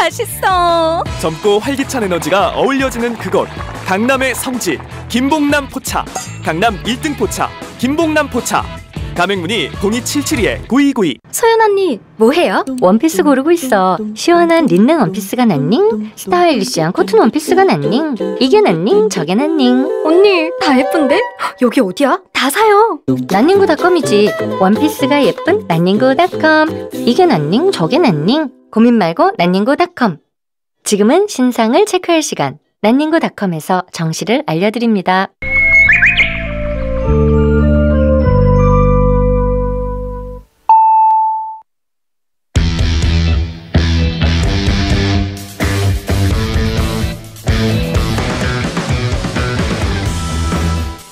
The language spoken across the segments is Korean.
맛있어. 젊고 활기찬 에너지가 어울려지는 그곳. 강남의 성지 김봉남 포차. 강남 1등 포차. 김봉남 포차. 가맹문의 02772-9292 소연 언니 뭐해요? 원피스 고르고 있어 시원한 린넨 원피스가 낫닝? 스타일리시한 코튼 원피스가 낫닝? 이게 낫닝? 저게 낫닝? 언니 다 예쁜데? 여기 어디야? 다 사요 낫닝구닷컴이지 원피스가 예쁜 낫닝구닷컴 이게 낫닝? 저게 낫닝? 고민 말고 난닝구닷컴. 지금은 신상을 체크할 시간. 난닝구닷컴에서 정시를 알려드립니다.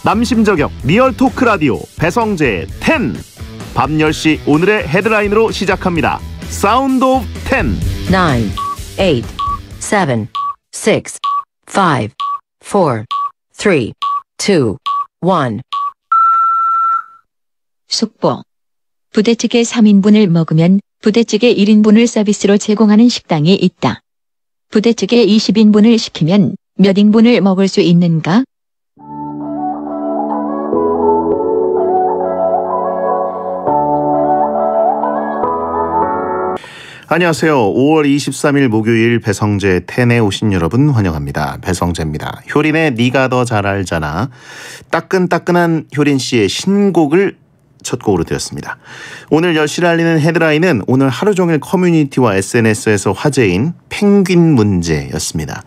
남심저격 리얼 토크 라디오 배성재 10. 밤 10시 오늘의 헤드라인으로 시작합니다. 사운드 오브 1 9 8 7 6 5 4 3 2 1 속보 부대찌개 3인분을 먹으면 부대찌개 1인분을 서비스로 제공하는 식당이 있다. 부대찌개 20인분을 시키면 몇 인분을 먹을 수 있는가? 안녕하세요. 5월 23일 목요일 배성재 텐에 오신 여러분 환영합니다. 배성재입니다. 효린의 네가 더 잘 알잖아. 따끈따끈한 효린 씨의 신곡을 첫 곡으로 드렸습니다. 오늘 열시를 알리는 헤드라인은 오늘 하루 종일 커뮤니티와 SNS에서 화제인 펭귄 문제였습니다.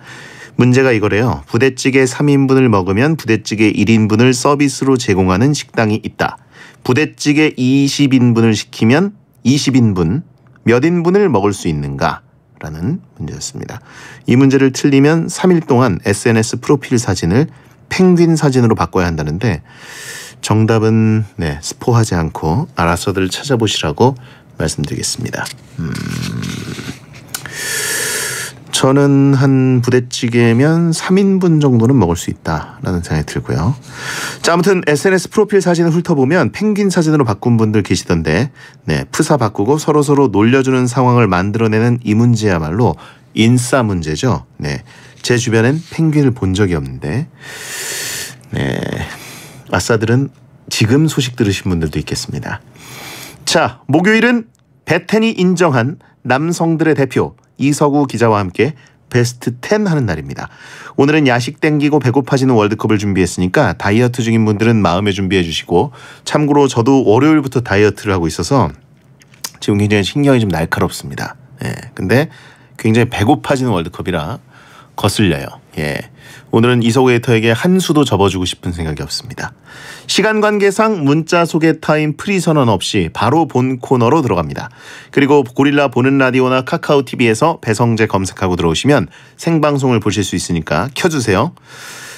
문제가 이거래요. 부대찌개 3인분을 먹으면 부대찌개 1인분을 서비스로 제공하는 식당이 있다. 부대찌개 20인분을 시키면 20인분 몇 인분을 먹을 수 있는가? 라는 문제였습니다. 이 문제를 틀리면 3일 동안 SNS 프로필 사진을 펭귄 사진으로 바꿔야 한다는데 정답은 네, 스포하지 않고 알아서들 찾아보시라고 말씀드리겠습니다. 음... 저는 한 부대찌개면 3인분 정도는 먹을 수 있다라는 생각이 들고요. 자, 아무튼 SNS 프로필 사진을 훑어보면 펭귄 사진으로 바꾼 분들 계시던데, 네, 프사 바꾸고 서로서로 놀려주는 상황을 만들어내는 이 문제야말로 인싸 문제죠. 네. 제 주변엔 펭귄을 본 적이 없는데, 네. 아싸들은 지금 소식 들으신 분들도 있겠습니다. 자, 목요일은 베텐이 인정한 남성들의 대표, 이서구 기자와 함께 베스트 10 하는 날입니다. 오늘은 야식 땡기고 배고파지는 월드컵을 준비했으니까 다이어트 중인 분들은 마음에 준비해 주시고 참고로 저도 월요일부터 다이어트를 하고 있어서 지금 굉장히 신경이 좀 날카롭습니다. 예. 근데 굉장히 배고파지는 월드컵이라 거슬려요. 예. 오늘은 이소웨이터에게 한 수도 접어주고 싶은 생각이 없습니다. 시간 관계상 문자 소개 타임 프리 선언 없이 바로 본 코너로 들어갑니다. 그리고 고릴라 보는 라디오나 카카오 TV에서 배성재 검색하고 들어오시면 생방송을 보실 수 있으니까 켜주세요.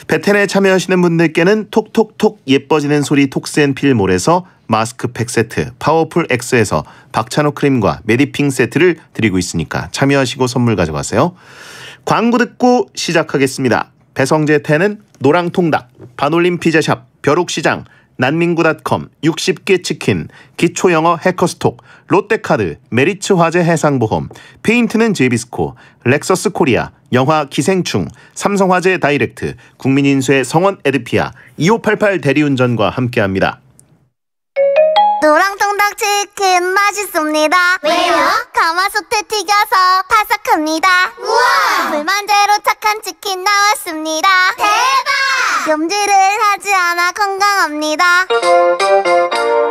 베텐에 참여하시는 분들께는 톡톡톡 예뻐지는 소리 톡센필몰에서 마스크팩 세트, 파워풀 X에서 박찬호 크림과 메디핑 세트를 드리고 있으니까 참여하시고 선물 가져가세요. 광고 듣고 시작하겠습니다. 배성재 텐은 노랑통닭, 반올림 피자샵, 벼룩시장, 난민구닷컴, 60개 치킨, 기초영어 해커스톡, 롯데카드, 메리츠 화재 해상보험, 페인트는 제비스코, 렉서스 코리아, 영화 기생충, 삼성화재 다이렉트, 국민인수의 성원 에드피아, 2588 대리운전과 함께합니다. 노랑통닭 치킨 맛있습니다. 왜요? 가마솥에 튀겨서 바삭합니다. 우와! 불만제로 착한 치킨 나왔습니다. 대박! 염지를 하지 않아 건강합니다.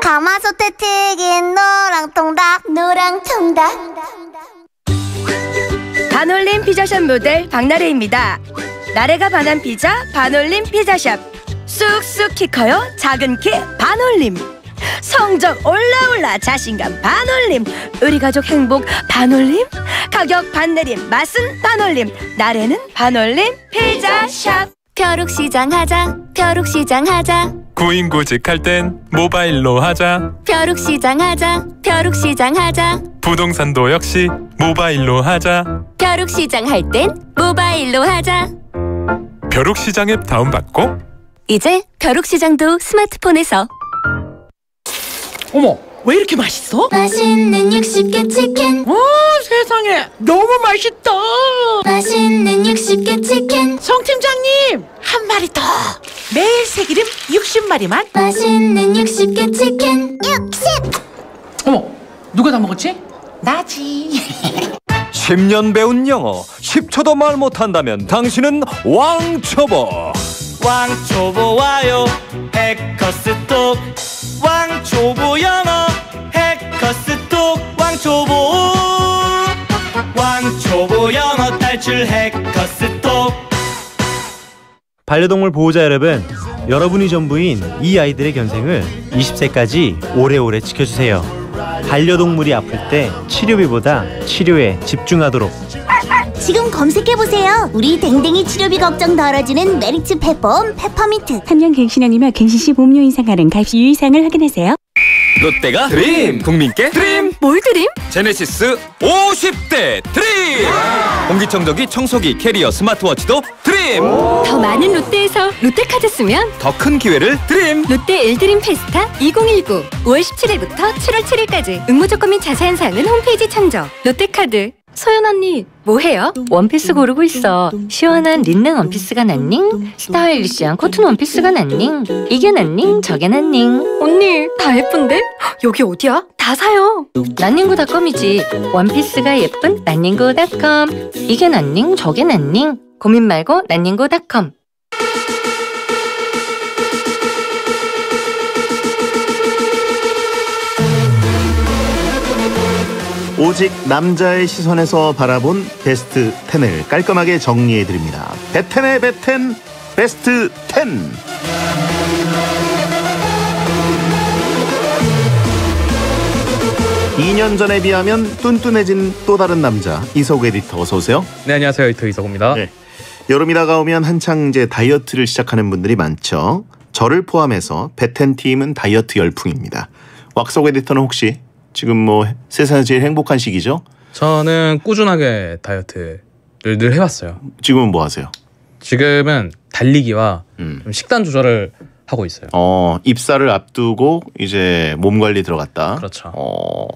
가마솥에 튀긴 노랑통닭 노랑통닭 반올림 피자샵 모델 박나래입니다. 나래가 반한 피자 반올림 피자샵 쑥쑥 키 커요 작은 키 반올림 성적 올라올라 자신감 반올림 우리 가족 행복 반올림 가격 반내림 맛은 반올림 나래는 반올림 피자샵 벼룩시장 하자 벼룩시장 하자 구인구직할 땐 모바일로 하자 벼룩시장 하자 벼룩시장 하자 부동산도 역시 모바일로 하자 벼룩시장 할 땐 모바일로 하자 벼룩시장 앱 다운받고 이제 벼룩시장도 스마트폰에서 어머 왜 이렇게 맛있어? 맛있는 60개 치킨 어? 너무 맛있다. 맛있는 60개 치킨. 송 팀장님, 한 마리 더. 매일 새기름 60마리만. 맛있는 60개 치킨. 60. 어머, 누가 다 먹었지? 나지. 10년 배운 영어 10초도 말 못한다면 당신은 왕초보. 왕초보 와요. 해커스톡. 왕초보 영어 해커스톡. 왕초보. 왕초보 영어 탈출 해커스톡 반려동물 보호자 여러분 여러분이 전부인 이 아이들의 견생을 20세까지 오래오래 지켜주세요 반려동물이 아플 때 치료비보다 치료에 집중하도록 지금 검색해보세요 우리 댕댕이 치료비 걱정 덜어주는 메리츠 페펌 페퍼민트 3년 갱신원이며 갱신시 보험료 이상 가능 가입시 유의사항을 확인하세요 롯데가 드림! 국민께 드림! 뭘 드림? 제네시스 50대 드림! 공기청정기, 청소기, 캐리어, 스마트워치도 드림! 더 많은 롯데에서 롯데카드 쓰면 더 큰 기회를 드림! 롯데 일드림 페스타 2019 5월 17일부터 7월 7일까지 응모 조건 및 자세한 사항은 홈페이지 참조 롯데카드 서연 언니 뭐해요? 원피스 고르고 있어 시원한 린넨 원피스가 난닝 스타일리시한 코튼 원피스가 난닝 이게 난닝 저게 난닝 언니 다 예쁜데? 여기 어디야? 다 사요 난닝구닷컴이지 원피스가 예쁜 난닝구닷컴 이게 난닝 저게 난닝 고민 말고 난닝구닷컴 오직 남자의 시선에서 바라본 베스트 10을 깔끔하게 정리해 드립니다. 베텐의 베텐 베스트 10. 이년 전에 비하면 뚠뚠해진 또 다른 남자 이석 에디터 어서 오세요. 네 안녕하세요 에디터 이석입니다. 네. 여름이 다가오면 한창 이제 다이어트를 시작하는 분들이 많죠. 저를 포함해서 베텐 팀은 다이어트 열풍입니다. 왁석 에디터는 혹시 지금 뭐 세상에서 제일 행복한 시기죠? 저는 꾸준하게 다이어트를 늘 해왔어요. 지금은 뭐 하세요? 지금은 달리기와 음. 식단 조절을 하고 있어요. 어, 입사를 앞두고 이제 몸 관리 들어갔다. 그렇죠. 어,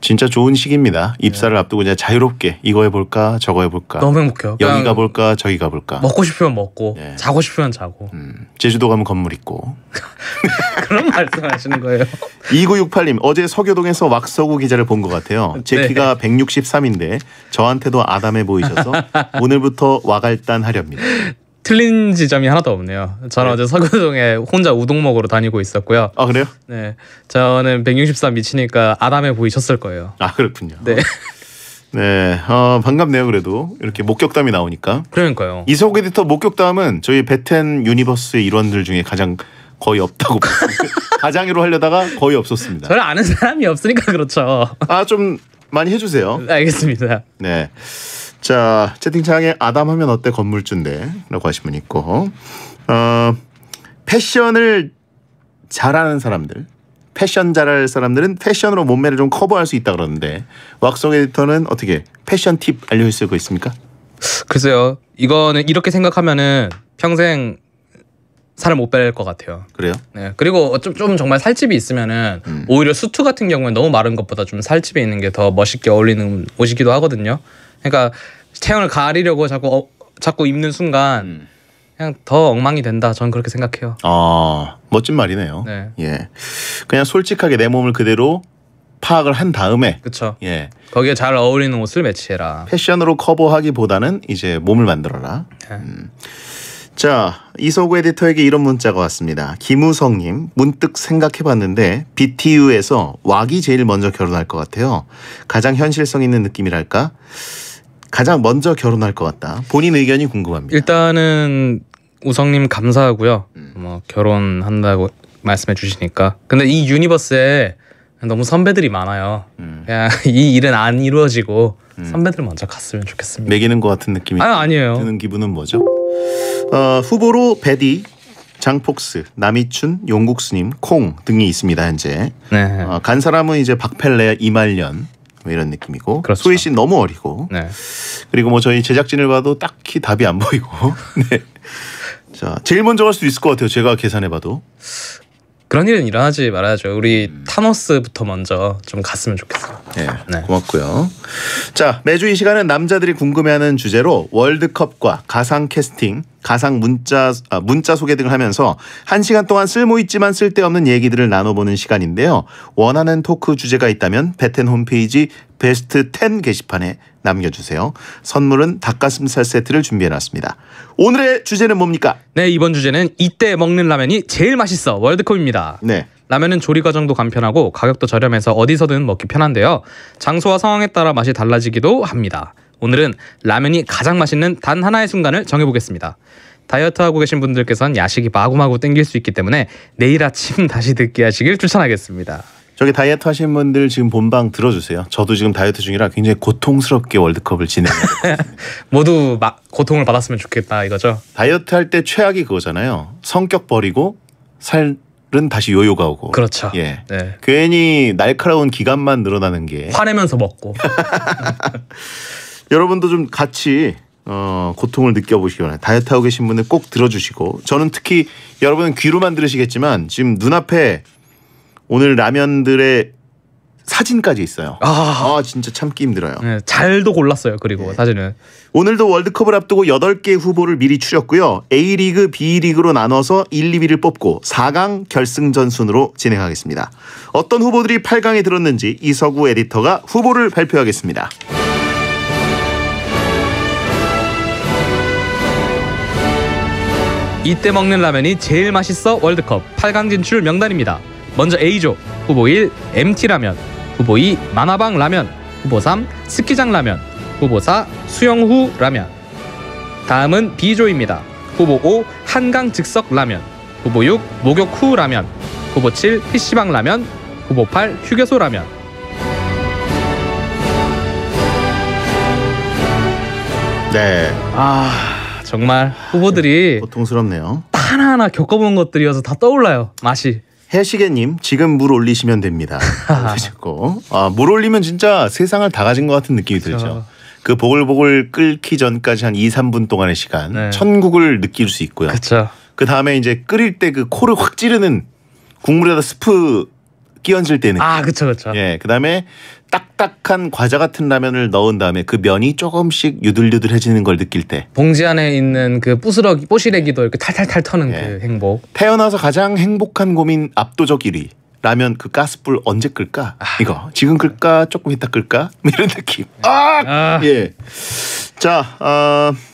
진짜 좋은 시기입니다. 입사를 네. 앞두고 이제 자유롭게 이거 해볼까 저거 해볼까. 너무 행복해요. 여기 가볼까 저기 가볼까. 먹고 싶으면 먹고 네. 자고 싶으면 자고. 음, 제주도 가면 건물 있고. 그런 말씀하시는 거예요? 2968님 어제 서교동에서 왁서구 기자를 본 것 같아요. 제 네. 키가 163인데 저한테도 아담해 보이셔서 오늘부터 와갈단 하렵니다. 틀린 지점이 하나도 없네요. 저는 네. 어제 서교동에 혼자 우동 먹으러 다니고 있었고요. 아 그래요? 네, 저는 163 미치니까 아담해 보이셨을 거예요. 아 그렇군요. 네. 네, 어, 반갑네요. 그래도 이렇게 목격담이 나오니까. 그러니까요. 이석 소 에디터 목격담은 저희 베텐 유니버스의 일원들 중에 가장 거의 없다고 가장으로 하려다가 거의 없었습니다. 저를 아는 사람이 없으니까 그렇죠. 아좀 많이 해주세요. 알겠습니다. 네. 자 채팅창에 아담하면 어때 건물주인데라고 하신 분 있고 어, 패션을 잘하는 사람들 패션 잘할 사람들은 패션으로 몸매를 좀 커버할 수 있다 그러는데 왁송 에디터는 어떻게 패션 팁 알려주시고 있습니까? 글쎄요 이거는 이렇게 생각하면은 평생 살을 못 뺄 것 같아요. 그래요? 네. 그리고 좀, 좀 정말 살집이 있으면은 음. 오히려 수트 같은 경우에 너무 마른 것보다 좀 살집이 있는 게 더 멋있게 어울리는 옷이기도 하거든요. 그러니까 체형을 가리려고 자꾸 어, 자꾸 입는 순간 음. 그냥 더 엉망이 된다. 저는 그렇게 생각해요. 아 멋진 말이네요. 네. 예. 그냥 솔직하게 내 몸을 그대로 파악을 한 다음에 그렇죠. 예. 거기에 잘 어울리는 옷을 매치해라. 패션으로 커버하기보다는 이제 몸을 만들어라. 네. 음. 자, 이소구 에디터에게 이런 문자가 왔습니다. 김우성님, 문득 생각해봤는데 BTU에서 왁이 제일 먼저 결혼할 것 같아요. 가장 현실성 있는 느낌이랄까? 가장 먼저 결혼할 것 같다. 본인 의견이 궁금합니다. 일단은 우성님 감사하고요. 음. 뭐 결혼한다고 말씀해 주시니까. 근데 이 유니버스에 너무 선배들이 많아요. 음. 그냥 이 일은 안 이루어지고 음. 선배들 먼저 갔으면 좋겠습니다. 매기는 것 같은 느낌이 아, 아니에요. 드는 기분은 뭐죠? 어, 후보로 베디, 장폭스, 남이춘, 용국스님, 콩 등이 있습니다 현재. 네. 어, 간 사람은 이제 박펠레, 이말년 뭐 이런 느낌이고 그렇죠. 소희 씨 너무 어리고 네. 그리고 뭐 저희 제작진을 봐도 딱히 답이 안 보이고. 네. 자 제일 먼저 갈 수도 있을 것 같아요 제가 계산해봐도. 그런 일은 일어나지 말아야죠. 우리 음. 타노스부터 먼저 좀 갔으면 좋겠어요. 네, 네. 고맙고요. 자, 매주 이 시간은 남자들이 궁금해하는 주제로 월드컵과 가상 캐스팅, 가상 문자 아, 문자 소개 등을 하면서 한 시간 동안 쓸모 있지만 쓸데없는 얘기들을 나눠보는 시간인데요. 원하는 토크 주제가 있다면 베텐 홈페이지 베스트 10 게시판에 남겨주세요. 선물은 닭가슴살 세트를 준비해놨습니다. 오늘의 주제는 뭡니까? 네 이번 주제는 이때 먹는 라면이 제일 맛있어 월드컵입니다. 네. 라면은 조리 과정도 간편하고 가격도 저렴해서 어디서든 먹기 편한데요. 장소와 상황에 따라 맛이 달라지기도 합니다. 오늘은 라면이 가장 맛있는 단 하나의 순간을 정해보겠습니다. 다이어트하고 계신 분들께선 야식이 마구마구 땡길 수 있기 때문에 내일 아침 다시 듣기 하시길 추천하겠습니다. 저기 다이어트 하신 분들 지금 본방 들어주세요. 저도 지금 다이어트 중이라 굉장히 고통스럽게 월드컵을 진행해요. 모두 막 고통을 받았으면 좋겠다 이거죠. 다이어트 할 때 최악이 그거잖아요. 성격 버리고 살은 다시 요요가 오고. 그렇죠. 예. 네. 괜히 날카로운 기간만 늘어나는 게. 화내면서 먹고. 여러분도 좀 같이 어, 고통을 느껴보시기 바랍니다. 다이어트하고 계신 분들 꼭 들어주시고 저는 특히 여러분은 귀로만 들으시겠지만 지금 눈앞에 오늘 라면들의 사진까지 있어요. 아, 아 진짜 참기 힘들어요. 네, 잘도 골랐어요. 그리고 네. 예. 사진은 오늘도 월드컵을 앞두고 8개 후보를 미리 추렸고요. A리그, B리그로 나눠서 1, 2위를 뽑고 4강 결승전 순으로 진행하겠습니다. 어떤 후보들이 8강에 들었는지 이서구 에디터가 후보를 발표하겠습니다. 이때 먹는 라면이 제일 맛있어 월드컵 8강 진출 명단입니다. 먼저 A조 후보 1 MT 라면 후보 2 만화방 라면 후보 3 스키장 라면 후보 4 수영 후 라면 다음은 B조입니다. 후보 5 한강 즉석 라면 후보 6 목욕 후 라면 후보 7 PC방 라면 후보 8 휴게소 라면 네. 아 정말 후보들이 고통스럽네요. 하나하나 겪어본 것들이어서 다 떠올라요 맛이 해시계님 지금 물 올리시면 됩니다. 하셨고 아, 물 올리면 진짜 세상을 다 가진 것 같은 느낌이 그렇 들죠. 그 보글보글 끓기 전까지 한 2, 3분 동안의 시간 네. 천국을 느낄 수 있고요. 그렇그 다음에 이제 끓일 때 그 코를 확 찌르는 국물에다 스프 끼얹을 때는 아, 그렇죠, 그렇죠. 예, 그다음에 딱딱한 과자 같은 라면을 넣은 다음에 그 면이 조금씩 유들유들해지는 걸 느낄 때 봉지 안에 있는 그 부스러기 뽀시래기도 이렇게 탈탈탈 터는 그 예. 그 행복 태어나서 가장 행복한 고민 압도적 1위 라면 그 가스불 언제 끌까 아. 이거 지금 끌까 조금 이따 끌까 이런 느낌 아예자 아. 아! 예. 어...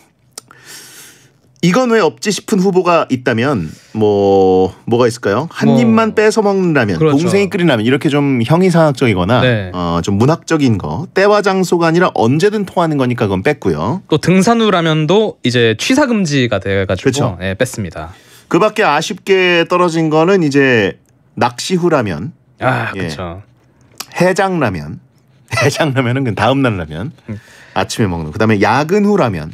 이건 왜 없지 싶은 후보가 있다면 뭐 뭐가 있을까요? 한 뭐, 입만 뺏어 먹는 라면, 그렇죠. 동생이 끓인 라면 이렇게 좀 형이상학적이거나 네. 어, 좀 문학적인 거 때와 장소가 아니라 언제든 통하는 거니까 그건 뺐고요. 또 등산 후 라면도 이제 취사 금지가 돼가지고 그렇죠. 예, 뺐습니다. 그밖에 아쉽게 떨어진 거는 이제 낚시 후 아, 예. 라면, 아 그렇죠. 해장 라면, 해장 라면은 그 다음 날 라면, 아침에 먹는. 그다음에 야근 후 라면.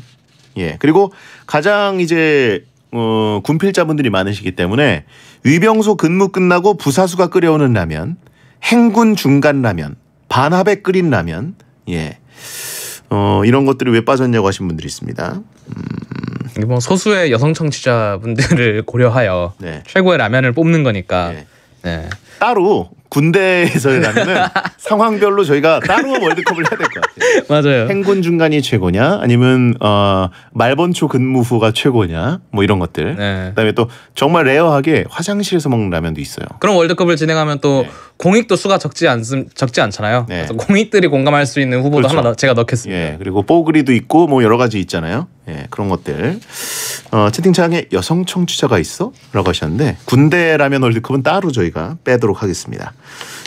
예. 그리고 가장 이제 어, 군필자분들이 많으시기 때문에 위병소 근무 끝나고 부사수가 끓여오는 라면, 행군 중간 라면, 반합에 끓인 라면, 예. 어, 이런 것들이 왜 빠졌냐고 하신 분들이 있습니다. 음. 뭐 소수의 여성 청취자분들을 고려하여 네. 최고의 라면을 뽑는 거니까. 네. 네. 따로 군대에서라면은 상황별로 저희가 따로 월드컵을 해야 될 것 같아요. 맞아요. 행군 중간이 최고냐, 아니면 어, 말번초 근무 후가 최고냐, 뭐 이런 것들. 네. 그다음에 또 정말 레어하게 화장실에서 먹는 라면도 있어요. 그럼 월드컵을 진행하면 또 네. 공익도 수가 적지 않 적지 않잖아요. 네. 그래서 공익들이 공감할 수 있는 후보도 그렇죠. 하나 제가 넣겠습니다. 예, 그리고 뽀글이도 있고 뭐 여러 가지 있잖아요. 예, 그런 것들. 어, 채팅창에 여성 청취자가 있어? 라고 하셨는데 군대 라면 월드컵은 따로 저희가 빼도록 하겠습니다.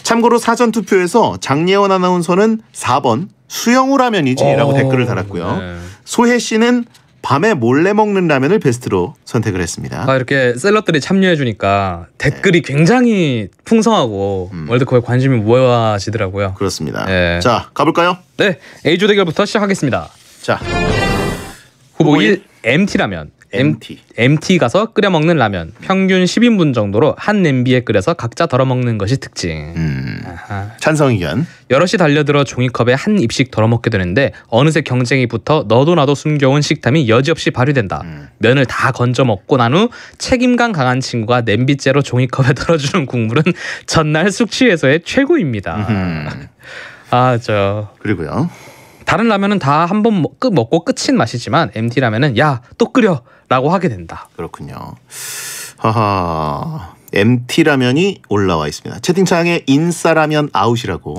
참고로 사전 투표에서 장예원 아나운서는 4번 수영우 라면이지라고 어, 댓글을 달았고요. 네. 소혜 씨는 밤에 몰래 먹는 라면을 베스트로 선택을 했습니다. 아, 이렇게 셀럽들이 참여해주니까 댓글이 네. 굉장히 풍성하고 음. 월드컵에 관심이 모여지더라고요. 그렇습니다. 네. 자 가볼까요? 네, A조 대결부터 시작하겠습니다. 자 후보 1 MT 라면 MT. MT 가서 끓여 먹는 라면. 평균 10인분 정도로 한 냄비에 끓여서 각자 덜어 먹는 것이 특징. 음. 찬성 의견. 여럿이 달려들어 종이컵에 한 입씩 덜어 먹게 되는데 어느새 경쟁이 붙어 너도 나도 숨겨온 식탐이 여지없이 발휘된다. 음. 면을 다 건져 먹고 난 후 책임감 강한 친구가 냄비째로 종이컵에 덜어주는 국물은 전날 숙취 해소의 최고입니다. 음. 아, 저. 그리고요. 다른 라면은 다 한 번 먹고 끝인 맛이지만 MT 라면은 야 또 끓여라고 하게 된다. 그렇군요. 하하. MT 라면이 올라와 있습니다. 채팅창에 인싸 라면 아웃이라고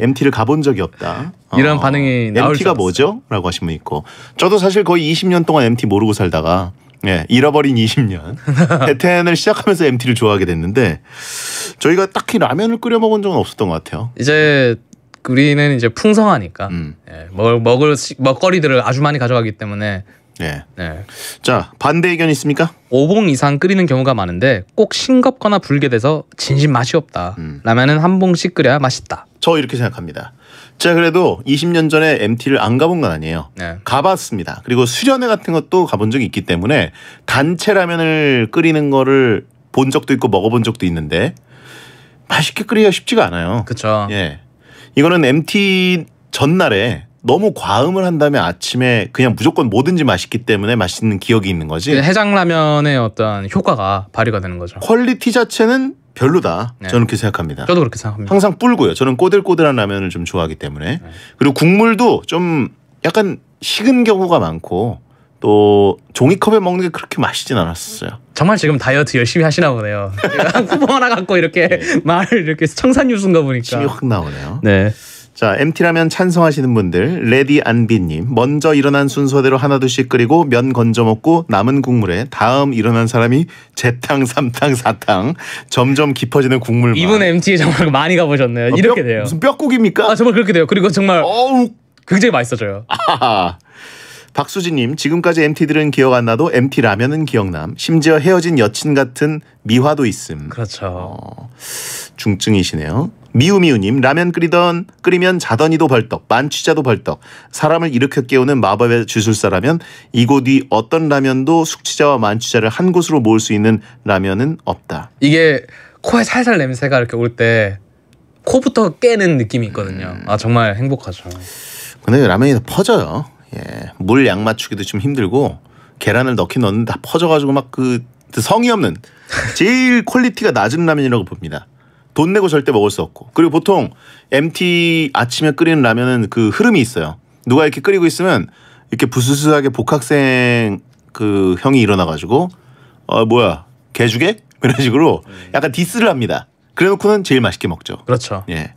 MT를 가본 적이 없다. 이런 어, 반응이 나올 MT가 뭐죠?라고 하신 분 있고 저도 사실 거의 20년 동안 MT 모르고 살다가 예, 잃어버린 20년. 베텐을 시작하면서 MT를 좋아하게 됐는데 저희가 딱히 라면을 끓여 먹은 적은 없었던 것 같아요. 이제 우리는 이제 풍성하니까 음. 예, 먹을 먹거리들을 아주 많이 가져가기 때문에 예. 네. 자 반대 의견 있습니까? 오봉 이상 끓이는 경우가 많은데 꼭 싱겁거나 불게 돼서 진심 맛이 없다. 음. 라면은 한 봉씩 끓여야 맛있다. 저 이렇게 생각합니다. 자 그래도 20년 전에 MT를 안 가본 건 아니에요. 네. 가봤습니다. 그리고 수련회 같은 것도 가본 적이 있기 때문에 단체 라면을 끓이는 거를 본 적도 있고 먹어본 적도 있는데 맛있게 끓이기가 쉽지가 않아요. 그렇죠. 예. 이거는 MT 전날에 너무 과음을 한 다음에 아침에 그냥 무조건 뭐든지 맛있기 때문에 맛있는 기억이 있는 거지. 그 해장라면의 어떤 효과가 발휘가 되는 거죠. 퀄리티 자체는 별로다. 네. 저는 그렇게 생각합니다. 저도 그렇게 생각합니다. 항상 뿔고요 저는 꼬들꼬들한 라면을 좀 좋아하기 때문에. 네. 그리고 국물도 좀 약간 식은 경우가 많고 또 종이컵에 먹는 게 그렇게 맛있진 않았어요. 정말 지금 다이어트 열심히 하시나 보네요. 후보 하나 갖고 이렇게 네. 예. 말을 이렇게 청산유 쓴가 보니까 힘이 확 나오네요. 네. 자, MT라면 찬성하시는 분들, 레디 안비님, 먼저 일어난 순서대로 하나둘씩 끓이고 면 건져 먹고 남은 국물에 다음 일어난 사람이 재탕, 삼탕, 사탕, 점점 깊어지는 국물. 이분 MT 정말 많이 가보셨네요. 아, 이렇게 뼈, 돼요. 무슨 뼈국입니까? 아, 정말 그렇게 돼요. 그리고 정말 어우. 굉장히 맛있어져요. 아하. 박수진님 지금까지 MT들은 기억 안 나도 MT 라면은 기억남. 심지어 헤어진 여친 같은 미화도 있음. 그렇죠. 어, 중증이시네요. 미우미우님 라면 끓이던 끓이면 자더니도 벌떡 만취자도 벌떡 사람을 일으켜 깨우는 마법의 주술사라면 이곳 이 어떤 라면도 숙취자와 만취자를 한 곳으로 모을 수 있는 라면은 없다. 이게 코에 살살 냄새가 이렇게 올 때 코부터 깨는 느낌이 있거든요. 음. 아 정말 행복하죠. 근데 라면이 퍼져요. 예, 물 양 맞추기도 좀 힘들고 계란을 넣긴 넣는데 다 퍼져가지고 막 그 성이 없는 제일 퀄리티가 낮은 라면이라고 봅니다. 돈 내고 절대 먹을 수 없고 그리고 보통 MT 아침에 끓이는 라면은 그 흐름이 있어요. 누가 이렇게 끓이고 있으면 이렇게 부스스하게 복학생 그 형이 일어나가지고 어 뭐야 개죽에 이런 식으로 네. 약간 디스를 합니다. 그래놓고는 제일 맛있게 먹죠. 그렇죠. 예.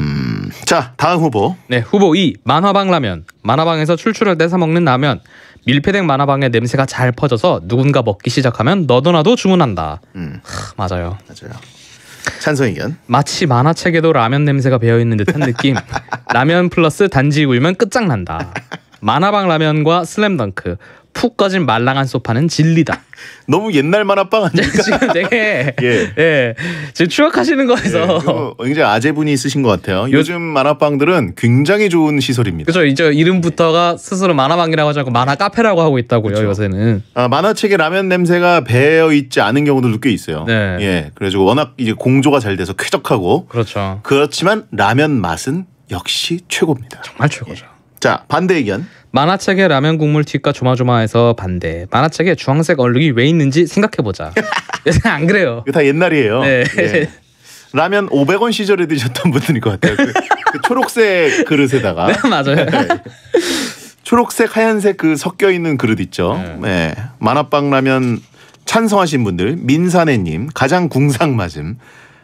음, 자 다음 후보. 네 후보 2 만화방 라면. 만화방에서 출출할 때 사 먹는 라면. 밀폐된 만화방의 냄새가 잘 퍼져서 누군가 먹기 시작하면 너도 나도 주문한다. 음. 하, 맞아요. 맞아요. 찬성 의견. 마치 만화책에도 라면 냄새가 배어 있는 듯한 느낌. 라면 플러스 단지 구이면 끝장난다. 만화방 라면과 슬램덩크 푹 꺼진 말랑한 소파는 진리다. 너무 옛날 만화빵 아닙니까? 지금 되게 예. 예. 지금 추억하시는 거에서 예, 굉장히 아재분이 있으신 것 같아요. 요... 즘 만화빵들은 굉장히 좋은 시설입니다. 그렇죠. 이제 이름부터가 스스로 만화방이라고 하지 않고 만화 카페라고 하고 있다고요. 그렇 요새는 아, 만화책에 라면 냄새가 배어 있지 않은 경우도꽤 있어요. 네. 예. 그래가지고 워낙 이제 공조가 잘 돼서 쾌적하고 그렇죠. 그렇지만 라면 맛은 역시 최고입니다. 정말 최고죠. 예. 자 반대 의견. 만화책에 라면 국물 뒤가 조마조마해서 반대. 만화책에 주황색 얼룩이 왜 있는지 생각해보자. 요새 예, 안 그래요. 이거 다 옛날이에요. 네. 예. 라면 500원 시절에 드셨던 분들인 것 같아요. 그, 그 초록색 그릇에다가. 네, 맞아요. 네. 초록색, 하얀색 그 섞여 있는 그릇 있죠. 네. 네. 만화빵 라면 찬성하신 분들 민사네님 가장 궁상 맞음.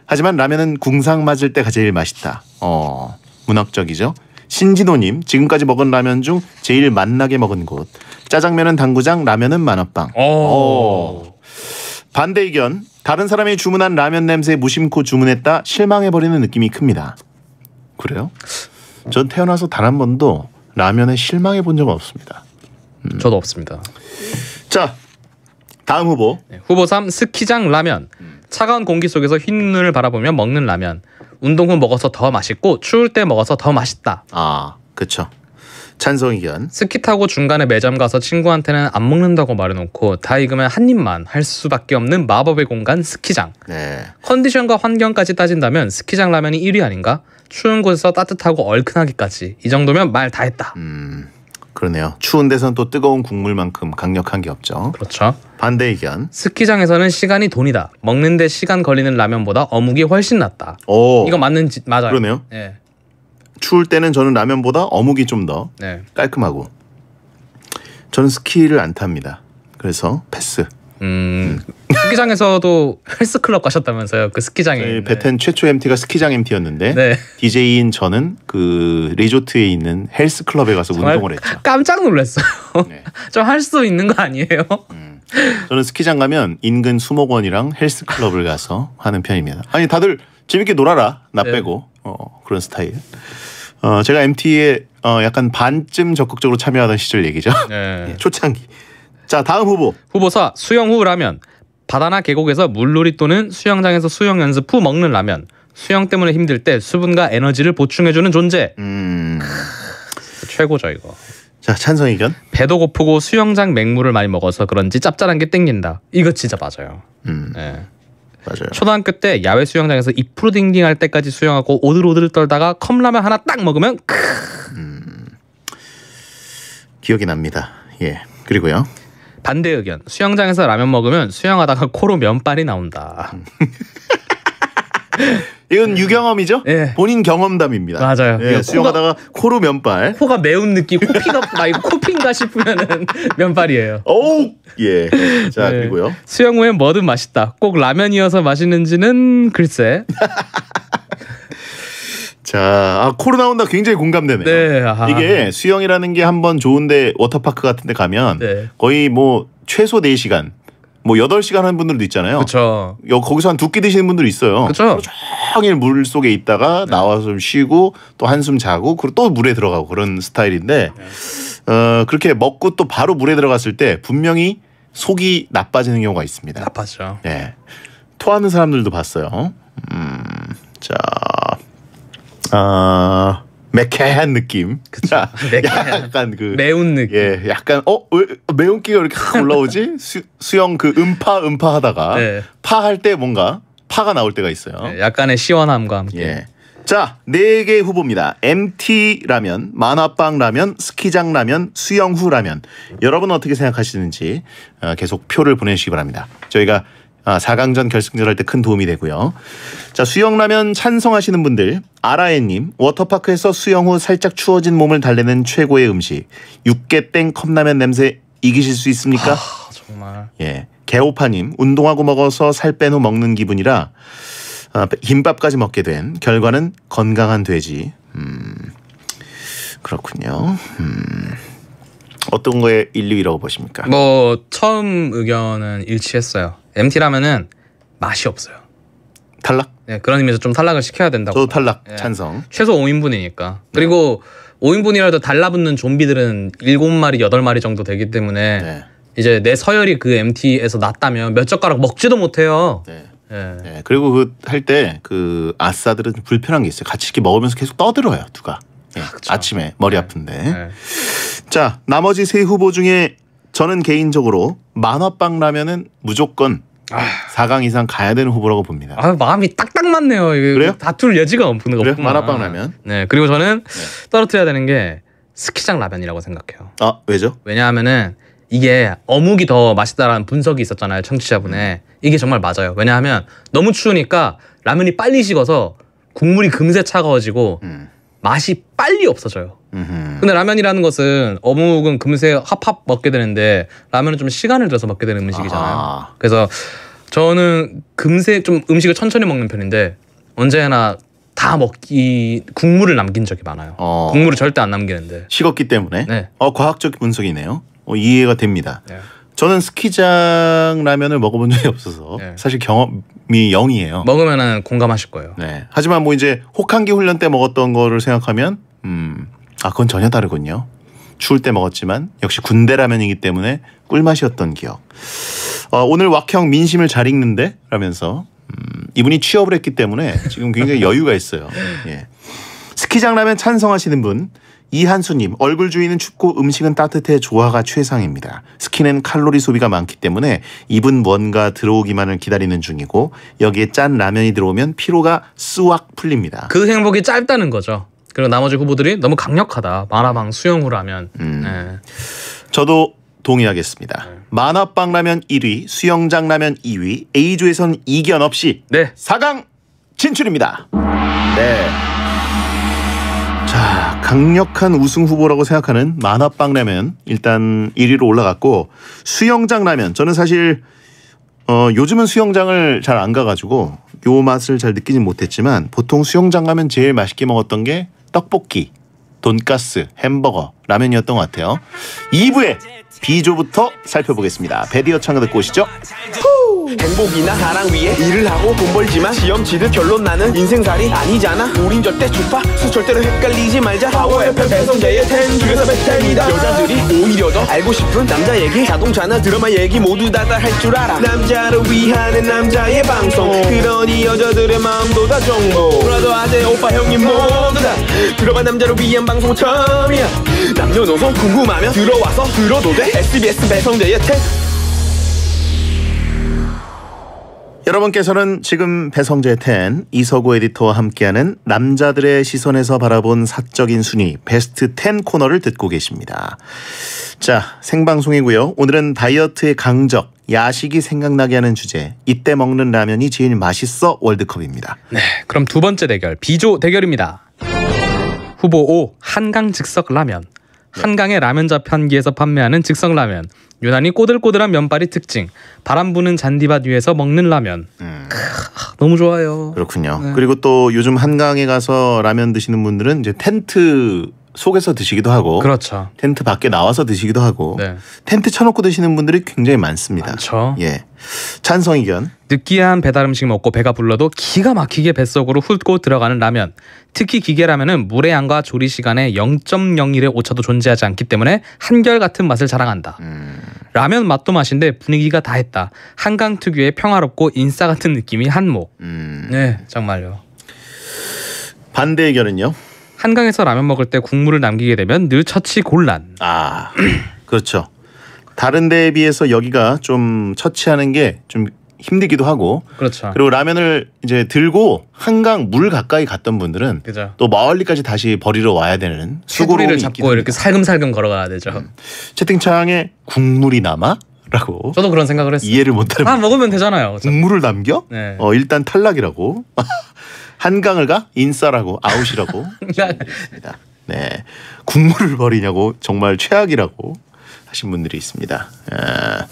하지만 라면은 궁상 맞을 때가 제일 맛있다. 어 문학적이죠. 신진호님 지금까지 먹은 라면 중 제일 맛나게 먹은 곳 짜장면은 당구장 라면은 만화빵. 오. 반대 의견 다른 사람이 주문한 라면 냄새 무심코 주문했다 실망해버리는 느낌이 큽니다. 그래요? 전 태어나서 단 한 번도 라면에 실망해 본 적은 없습니다. 음. 저도 없습니다. 자 다음 후보. 네, 후보 3 스키장 라면. 차가운 공기 속에서 흰 눈을 바라보며 먹는 라면. 운동 후 먹어서 더 맛있고 추울 때 먹어서 더 맛있다. 아, 그쵸. 찬성 의견. 스키 타고 중간에 매점 가서 친구한테는 안 먹는다고 말해놓고 다 익으면 한 입만 할 수밖에 없는 마법의 공간 스키장. 네. 컨디션과 환경까지 따진다면 스키장 라면이 1위 아닌가? 추운 곳에서 따뜻하고 얼큰하기까지 이 정도면 말 다 했다. 음. 그러네요. 추운 데선 또 뜨거운 국물만큼 강력한 게 없죠. 그렇죠. 반대 의견. 스키장에서는 시간이 돈이다. 먹는데 시간 걸리는 라면보다 어묵이 훨씬 낫다. 오. 이거 맞는지 맞아요. 그러네요. 예. 추울 때는 저는 라면보다 어묵이 좀더 네. 깔끔하고 저는 스키를 안 탑니다. 그래서 패스. 음. 음. 스키장에서도 헬스 클럽 가셨다면서요? 그 스키장에. 네, 베텐 최초 MT가 스키장 MT였는데 네. DJ인 저는 그 리조트에 있는 헬스 클럽에 가서 운동을 했죠. 깜짝 놀랐어요. 네. 좀할 수 있는 거 아니에요? 음. 저는 스키장 가면 인근 수목원이랑 헬스 클럽을 가서 하는 편입니다. 아니 다들 재밌게 놀아라 나 네. 빼고 어, 그런 스타일. 어, 제가 MT에 어, 약간 반쯤 적극적으로 참여하던 시절 얘기죠. 네. 예, 초창기. 자 다음 후보. 후보 사 수영 후 라면. 바다나 계곡에서 물놀이 또는 수영장에서 수영 연습 후 먹는 라면. 수영 때문에 힘들 때 수분과 에너지를 보충해주는 존재. 음... 최고죠 이거. 자 찬성 의견. 배도 고프고 수영장 맹물을 많이 먹어서 그런지 짭짤한 게 땡긴다. 이거 진짜 맞아요. 음. 네. 맞아요. 초등학교 때 야외 수영장에서 입프로 딩딩 할 때까지 수영하고 오들오들 떨다가 컵라면 하나 딱 먹으면 크. 음. 기억이 납니다. 예. 그리고요. 반대 의견. 수영장에서 라면 먹으면 수영하다가 코로 면발이 나온다. 이건 유경험이죠? 예. 본인 경험담입니다. 맞아요. 예, 수영하다가 코가, 코로 면발. 코가 매운 느낌, 코피가 막 아, 코피인가 싶으면은 면발이에요. 오, 예. 자 예. 그리고요. 수영 후엔 뭐든 맛있다. 꼭 라면이어서 맛있는지는 글쎄. 자, 아, 코로나 온다 굉장히 공감되네요. 네. 이게 수영이라는 게 한번 좋은데 워터파크 같은 데 가면 네. 거의 뭐 최소 4시간 뭐 8시간 하는 분들도 있잖아요. 그렇죠. 거기서 한 두 끼 드시는 분들 있어요. 그렇죠. 종일 물 속에 있다가 네. 나와서 좀 쉬고 또 한숨 자고 그리고 또 물에 들어가고 그런 스타일인데 네. 어, 그렇게 먹고 또 바로 물에 들어갔을 때 분명히 속이 나빠지는 경우가 있습니다. 나빠져. 네. 예. 토하는 사람들도 봤어요. 음. 자, 아 매캐한 느낌. 그쵸. 약간 그 매운 느낌. 예, 약간 어 왜, 매운 기가 이렇게 올라오지? 수, 수영 그 음파 음파 하다가 네. 파할 때 뭔가 파가 나올 때가 있어요. 네, 약간의 시원함과 함께. 예. 자, 네 개 후보입니다. MT 라면, 만화빵 라면, 스키장 라면, 수영 후 라면. 여러분 어떻게 생각하시는지 어, 계속 표를 보내주시기 바랍니다. 저희가 아, 4강전 결승전 할 때 큰 도움이 되고요. 자, 수영라면 찬성하시는 분들, 아라에님, 워터파크에서 수영 후 살짝 추워진 몸을 달래는 최고의 음식, 육개땡 컵라면 냄새 이기실 수 있습니까? 아, 정말. 예. 개오파님, 운동하고 먹어서 살 뺀 후 먹는 기분이라 아, 김밥까지 먹게 된 결과는 건강한 돼지. 음, 그렇군요. 음. 어떤 거에 1, 2위라고 보십니까? 뭐 처음 의견은 일치했어요. MT라면은 맛이 없어요. 탈락? 네, 그런 의미에서 좀 탈락을 시켜야 된다고. 저도 탈락 네. 찬성. 최소 5인분이니까. 그리고 네. 5인분이라도 달라붙는 좀비들은 7마리, 8마리 정도 되기 때문에 네. 이제 내 서열이 그 MT에서 낮다면 몇 젓가락 먹지도 못해요. 네. 네. 네 그리고 그 할때그 그 아싸들은 불편한 게 있어요. 같이 이렇게 먹으면서 계속 떠들어요, 누가. 예, 아, 아침에 머리 아픈데. 네. 자, 나머지 세 후보 중에 저는 개인적으로 만화빵 라면은 무조건 아. 4강 이상 가야 되는 후보라고 봅니다. 아 마음이 딱딱 맞네요. 그래요? 다툴 여지가 없는 거예요. 만화빵 라면. 네 그리고 저는 네. 떨어뜨려야 되는 게 스키장 라면이라고 생각해요. 아 왜죠? 왜냐하면은 이게 어묵이 더 맛있다라는 분석이 있었잖아요 청취자분의 음. 이게 정말 맞아요. 왜냐하면 너무 추우니까 라면이 빨리 식어서 국물이 금세 차가워지고 음. 맛이 빨리 없어져요. 음흠. 근데 라면이라는 것은 어묵은 금세 합합 먹게 되는데 라면은 좀 시간을 들어서 먹게 되는 음식이잖아요. 아. 그래서 저는 금세 좀 음식을 천천히 먹는 편인데 언제나 다 먹기 국물을 남긴 적이 많아요. 어. 국물을 절대 안 남기는데 식었기 때문에. 네. 어 과학적 분석이네요. 어, 이해가 됩니다. 네. 저는 스키장 라면을 먹어본 적이 없어서 네. 사실 경험이 영이에요. 먹으면 공감하실 거예요. 네. 하지만 뭐 이제 혹한기 훈련 때 먹었던 거를 생각하면 음, 아 그건 전혀 다르군요. 추울 때 먹었지만 역시 군대 라면이기 때문에 꿀맛이었던 기억. 어, 오늘 왁형 민심을 잘 읽는데 라면서 음, 이분이 취업을 했기 때문에 지금 굉장히 여유가 있어요. 예. 스키장 라면 찬성하시는 분 이한수님, 얼굴 주위는 춥고 음식은 따뜻해 조화가 최상입니다. 스킨은 칼로리 소비가 많기 때문에 입은 뭔가 들어오기만을 기다리는 중이고 여기에 짠 라면이 들어오면 피로가 쑤악 풀립니다. 그 행복이 짧다는 거죠. 그리고 나머지 후보들이 너무 강력하다. 만화방 수영우 라면. 음. 네. 저도 동의하겠습니다. 네. 만화방 라면 1위, 수영장 라면 2위, A조에선 이견 없이 네. 4강 진출입니다. 네. 자, 강력한 우승 후보라고 생각하는 만화빵 라면 일단 1위로 올라갔고 수영장 라면 저는 사실 어, 요즘은 수영장을 잘 안 가가지고 요 맛을 잘 느끼진 못했지만 보통 수영장 가면 제일 맛있게 먹었던 게 떡볶이, 돈가스, 햄버거, 라면이었던 것 같아요. 2부에 비조부터 살펴보겠습니다. 배디어 창을 듣고 오시죠. 행복이나 사랑 위에 일을 하고 돈 벌지만 시험 치듯 결론 나는 인생살이 아니잖아 우린 절대 주파 수 절대로 헷갈리지 말자 파워에펜 배성재의 텐 중에서 베텐이다 여자들이 오히려 더 알고 싶은 남자 얘기 자동차나 드라마 얘기 모두 다 다 할 줄 알아 남자를 위하 남자의 방송 그러니 여자들의 마음도 다 정보 브라더 아재 오빠 형님 모두 다 들어봐 남자를 위한 방송 처음이야 남녀노소 궁금하면 들어와서 들어도 돼 네. SBS 배성재 여태 여러분께서는 지금 배성재 텐 이서구 에디터와 함께하는 남자들의 시선에서 바라본 사적인 순위 베스트 10 코너를 듣고 계십니다. 자, 생방송이고요. 오늘은 다이어트의 강적, 야식이 생각나게 하는 주제, 이때 먹는 라면이 제일 맛있어 월드컵입니다. 네, 그럼 두 번째 대결, 비조 대결입니다. 후보 5, 한강 즉석 라면. 네. 한강의 라면 자판기에서 판매하는 즉석 라면, 유난히 꼬들꼬들한 면발이 특징, 바람 부는 잔디밭 위에서 먹는 라면. 음. 크, 너무 좋아요. 그렇군요. 네. 그리고 또 요즘 한강에 가서 라면 드시는 분들은 이제 텐트 속에서 드시기도 하고 그렇죠. 텐트 밖에 나와서 드시기도 하고 네. 텐트 쳐놓고 드시는 분들이 굉장히 많습니다. 그렇죠. 예. 찬성 의견. 느끼한 배달 음식 먹고 배가 불러도 기가 막히게 뱃속으로 훑고 들어가는 라면. 특히 기계라면은 물의 양과 조리 시간에 0.01의 오차도 존재하지 않기 때문에 한결같은 맛을 자랑한다. 음... 라면 맛도 맛인데 분위기가 다 했다. 한강 특유의 평화롭고 인싸 같은 느낌이 한몫. 음... 네, 정말요. 반대 의견은요? 한강에서 라면 먹을 때 국물을 남기게 되면 늘 처치 곤란. 아 그렇죠. 다른 데에 비해서 여기가 좀 처치하는 게 좀 힘들기도 하고 그렇죠. 그리고 라면을 이제 들고 한강 물 가까이 갔던 분들은 그죠. 또 멀리까지 다시 버리러 와야 되는 수고리를 잡고 이렇게 살금살금 걸어가야 되죠. 음. 채팅창에 국물이 남아라고 저도 그런 생각을 했어요. 이해를 못하는 다 아, 먹으면 되잖아요. 어 국물을 남겨? 네. 어 일단 탈락이라고 한강을 가 인싸라고 아웃이라고 네. 네 국물을 버리냐고 정말 최악이라고 하신 분들이 있습니다. 에. 아,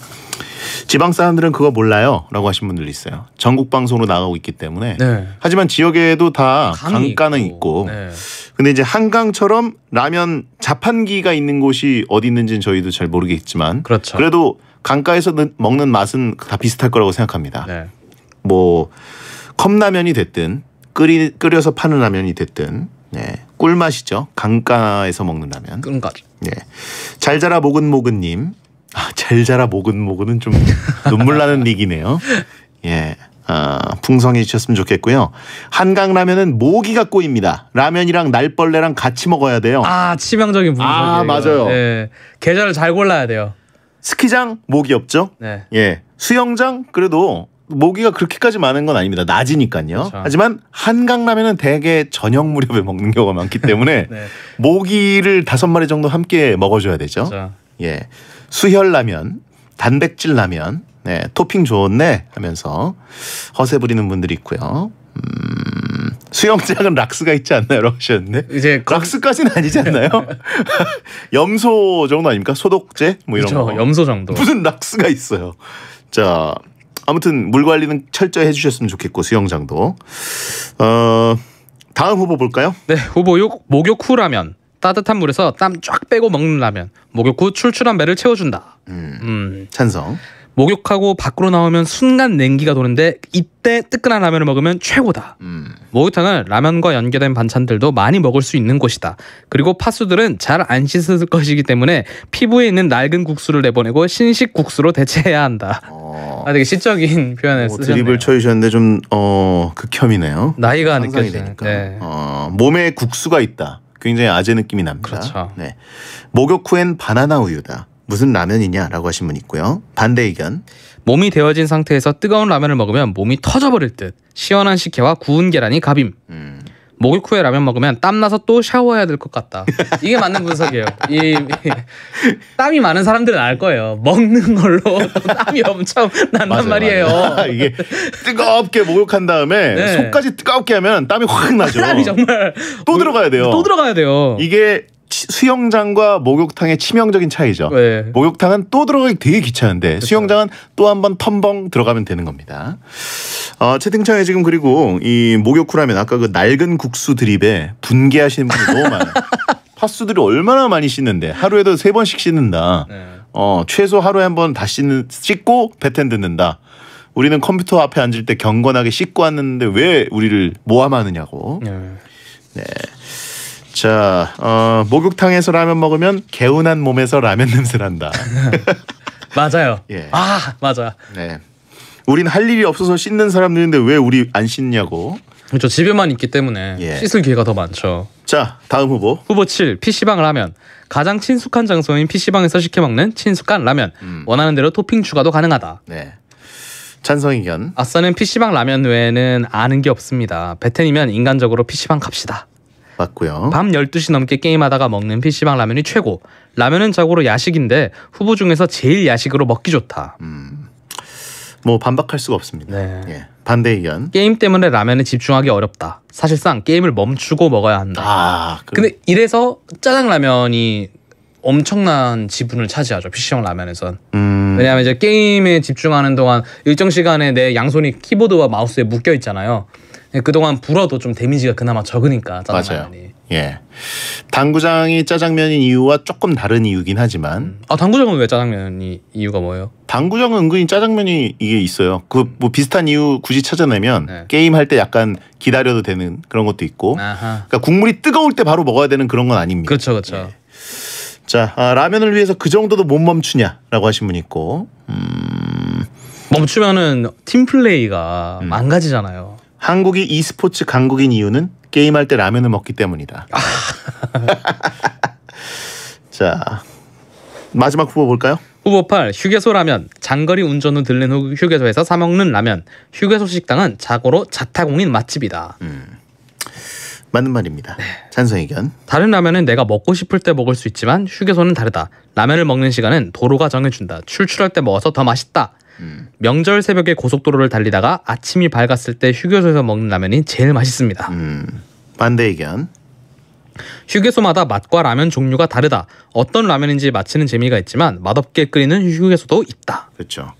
지방 사람들은 그거 몰라요라고 하신 분들 이 있어요. 전국 방송으로 나가고 있기 때문에. 네. 하지만 지역에도 다 강가는 있고. 있고. 네. 근데 이제 한강처럼 라면 자판기가 있는 곳이 어디 있는지는 저희도 잘 모르겠지만. 그렇죠. 그래도 강가에서 먹는 맛은 다 비슷할 거라고 생각합니다. 네. 뭐 컵라면이 됐든 끓이, 끓여서 파는 라면이 됐든 네. 꿀맛이죠. 강가에서 먹는 라면. 꿀맛. 네. 잘 자라 모근모근님. 아, 잘 자라 모근모근은 좀 눈물 나는 닉이네요. 예. 아, 풍성해 주셨으면 좋겠고요. 한강 라면은 모기가 꼬입니다. 라면이랑 날벌레랑 같이 먹어야 돼요. 아 치명적인 아, 분석이에요. 아 맞아요. 예. 계절을 잘 골라야 돼요. 스키장 모기 없죠. 네. 예. 수영장 그래도 모기가 그렇게까지 많은 건 아닙니다. 낮이니까요. 그렇죠. 하지만 한강 라면은 대개 저녁 무렵에 먹는 경우가 많기 때문에 네. 모기를 다섯 마리 정도 함께 먹어줘야 되죠. 그렇죠. 예, 수혈 라면, 단백질 라면, 네, 토핑 좋네 하면서 허세 부리는 분들이 있고요. 음, 수영장은 락스가 있지 않나요? 러고 하셨는데 이제 거... 락스까지는 아니지 않나요? 염소 정도 아닙니까? 소독제 뭐 이런 그렇죠. 거 염소 정도 무슨 락스가 있어요 자 아무튼 물 관리는 철저히 해주셨으면 좋겠고 수영장도. 어, 다음 후보 볼까요? 네, 후보 6 목욕 후 라면. 따뜻한 물에서 땀 쫙 빼고 먹는 라면. 목욕 후 출출한 배를 채워준다. 음, 음. 찬성. 목욕하고 밖으로 나오면 순간 냉기가 도는데 이때 뜨끈한 라면을 먹으면 최고다. 음. 목욕탕은 라면과 연계된 반찬들도 많이 먹을 수 있는 곳이다. 그리고 파수들은 잘 안 씻을 것이기 때문에 피부에 있는 낡은 국수를 내보내고 신식 국수로 대체해야 한다. 어. 아 되게 시적인 어, 표현을 어, 쓰셨네요. 드립을 쳐주셨는데 좀 어, 극혐이네요. 나이가 느껴지니까. 네. 어, 몸에 국수가 있다. 굉장히 아재 느낌이 납니다. 그렇죠. 네. 목욕 후엔 바나나 우유다. 무슨 라면이냐라고 하신 분 있고요. 반대 의견. 몸이 데워진 상태에서 뜨거운 라면을 먹으면 몸이 터져버릴 듯 시원한 식혜와 구운 계란이 갑임. 음. 목욕 후에 라면 먹으면 땀 나서 또 샤워해야 될 것 같다. 이게 맞는 분석이에요. 이, 땀이 많은 사람들은 알 거예요. 먹는 걸로 땀이 엄청 난단 맞아요, 말이에요. 맞아요. 이게 뜨겁게 목욕한 다음에 네. 속까지 뜨겁게 하면 땀이 확 나죠. 땀이 정말 또 들어가야 돼요. 또 들어가야 돼요. 이게 수영장과 목욕탕의 치명적인 차이죠. 네. 목욕탕은 또 들어가기 되게 귀찮은데 그렇 수영장은 또 한 번 텀벙 들어가면 되는 겁니다. 어, 채팅창에 지금 그리고 이 목욕 후라면 아까 그 낡은 국수 드립에 분개하시는 분이 너무 많아요. 파수들이 얼마나 많이 씻는데 하루에도 세 번씩 씻는다. 네. 어, 최소 하루에 한 번다 씻는 씻고 배 텐 듣는다. 우리는 컴퓨터 앞에 앉을 때 경건하게 씻고 왔는데 왜 우리를 모함하느냐고. 네. 네. 자, 어, 목욕탕에서 라면 먹으면 개운한 몸에서 라면 냄새 난다. 맞아요. 예. 아, 맞아. 네. 우린 할 일이 없어서 씻는 사람들인데 왜 우리 안 씻냐고. 그렇죠. 집에만 있기 때문에 예. 씻을 기회가 더 많죠. 자, 다음 후보. 후보 7. PC방 라면. 가장 친숙한 장소인 PC방에서 시켜 먹는 친숙한 라면. 음. 원하는 대로 토핑 추가도 가능하다. 네. 찬성 의견. 아싸는 PC방 라면 외에는 아는 게 없습니다. 베텐이면 인간적으로 PC방 갑시다. 맞고요. 밤 12시 넘게 게임하다가 먹는 PC방 라면이 최고. 라면은 자고로 야식인데 후보 중에서 제일 야식으로 먹기 좋다. 음. 뭐 반박할 수가 없습니다. 네. 예. 반대 의견. 게임 때문에 라면에 집중하기 어렵다. 사실상 게임을 멈추고 먹어야 한다. 아, 그 근데 이래서 짜장 라면이 엄청난 지분을 차지하죠 p c 형 라면에선 음. 왜냐하면 이제 게임에 집중하는 동안 일정 시간에 내 양손이 키보드와 마우스에 묶여 있잖아요 예, 그동안 불어도 좀 데미지가 그나마 적으니까 짜장면이. 맞아요. 예. 당구장이 짜장면인 이유와 조금 다른 이유긴 하지만 음. 아 당구장은 왜 짜장면이 이유가 뭐예요? 당구장은 은근히 짜장면이 이게 있어요. 그 뭐 비슷한 이유 굳이 찾아내면 네. 게임 할 때 약간 기다려도 되는 그런 것도 있고. 아하. 그러니까 국물이 뜨거울 때 바로 먹어야 되는 그런 건 아닙니다. 그렇죠, 그렇죠. 예. 자 아, 라면을 위해서 그 정도도 못 멈추냐라고 하신 분 있고 음... 멈추면은 팀 플레이가 음. 망가지잖아요. 한국이 e스포츠 강국인 이유는 게임할 때 라면을 먹기 때문이다. 아. 자, 마지막 후보 볼까요? 후보 8 휴게소 라면 장거리 운전 을 들른 후 휴게소에서 사 먹는 라면 휴게소 식당은 자고로 자타공인 맛집이다. 음. 맞는 말입니다. 네. 찬성 의견. 다른 라면은 내가 먹고 싶을 때 먹을 수 있지만 휴게소는 다르다. 라면을 먹는 시간은 도로가 정해준다. 출출할 때 먹어서 더 맛있다. 음. 명절 새벽에 고속도로를 달리다가 아침이 밝았을 때 휴게소에서 먹는 라면이 제일 맛있습니다. 음. 반대 의견. 휴게소마다 맛과 라면 종류가 다르다. 어떤 라면인지 맞히는 재미가 있지만 맛없게 끓이는 휴게소도 있다. 그렇죠.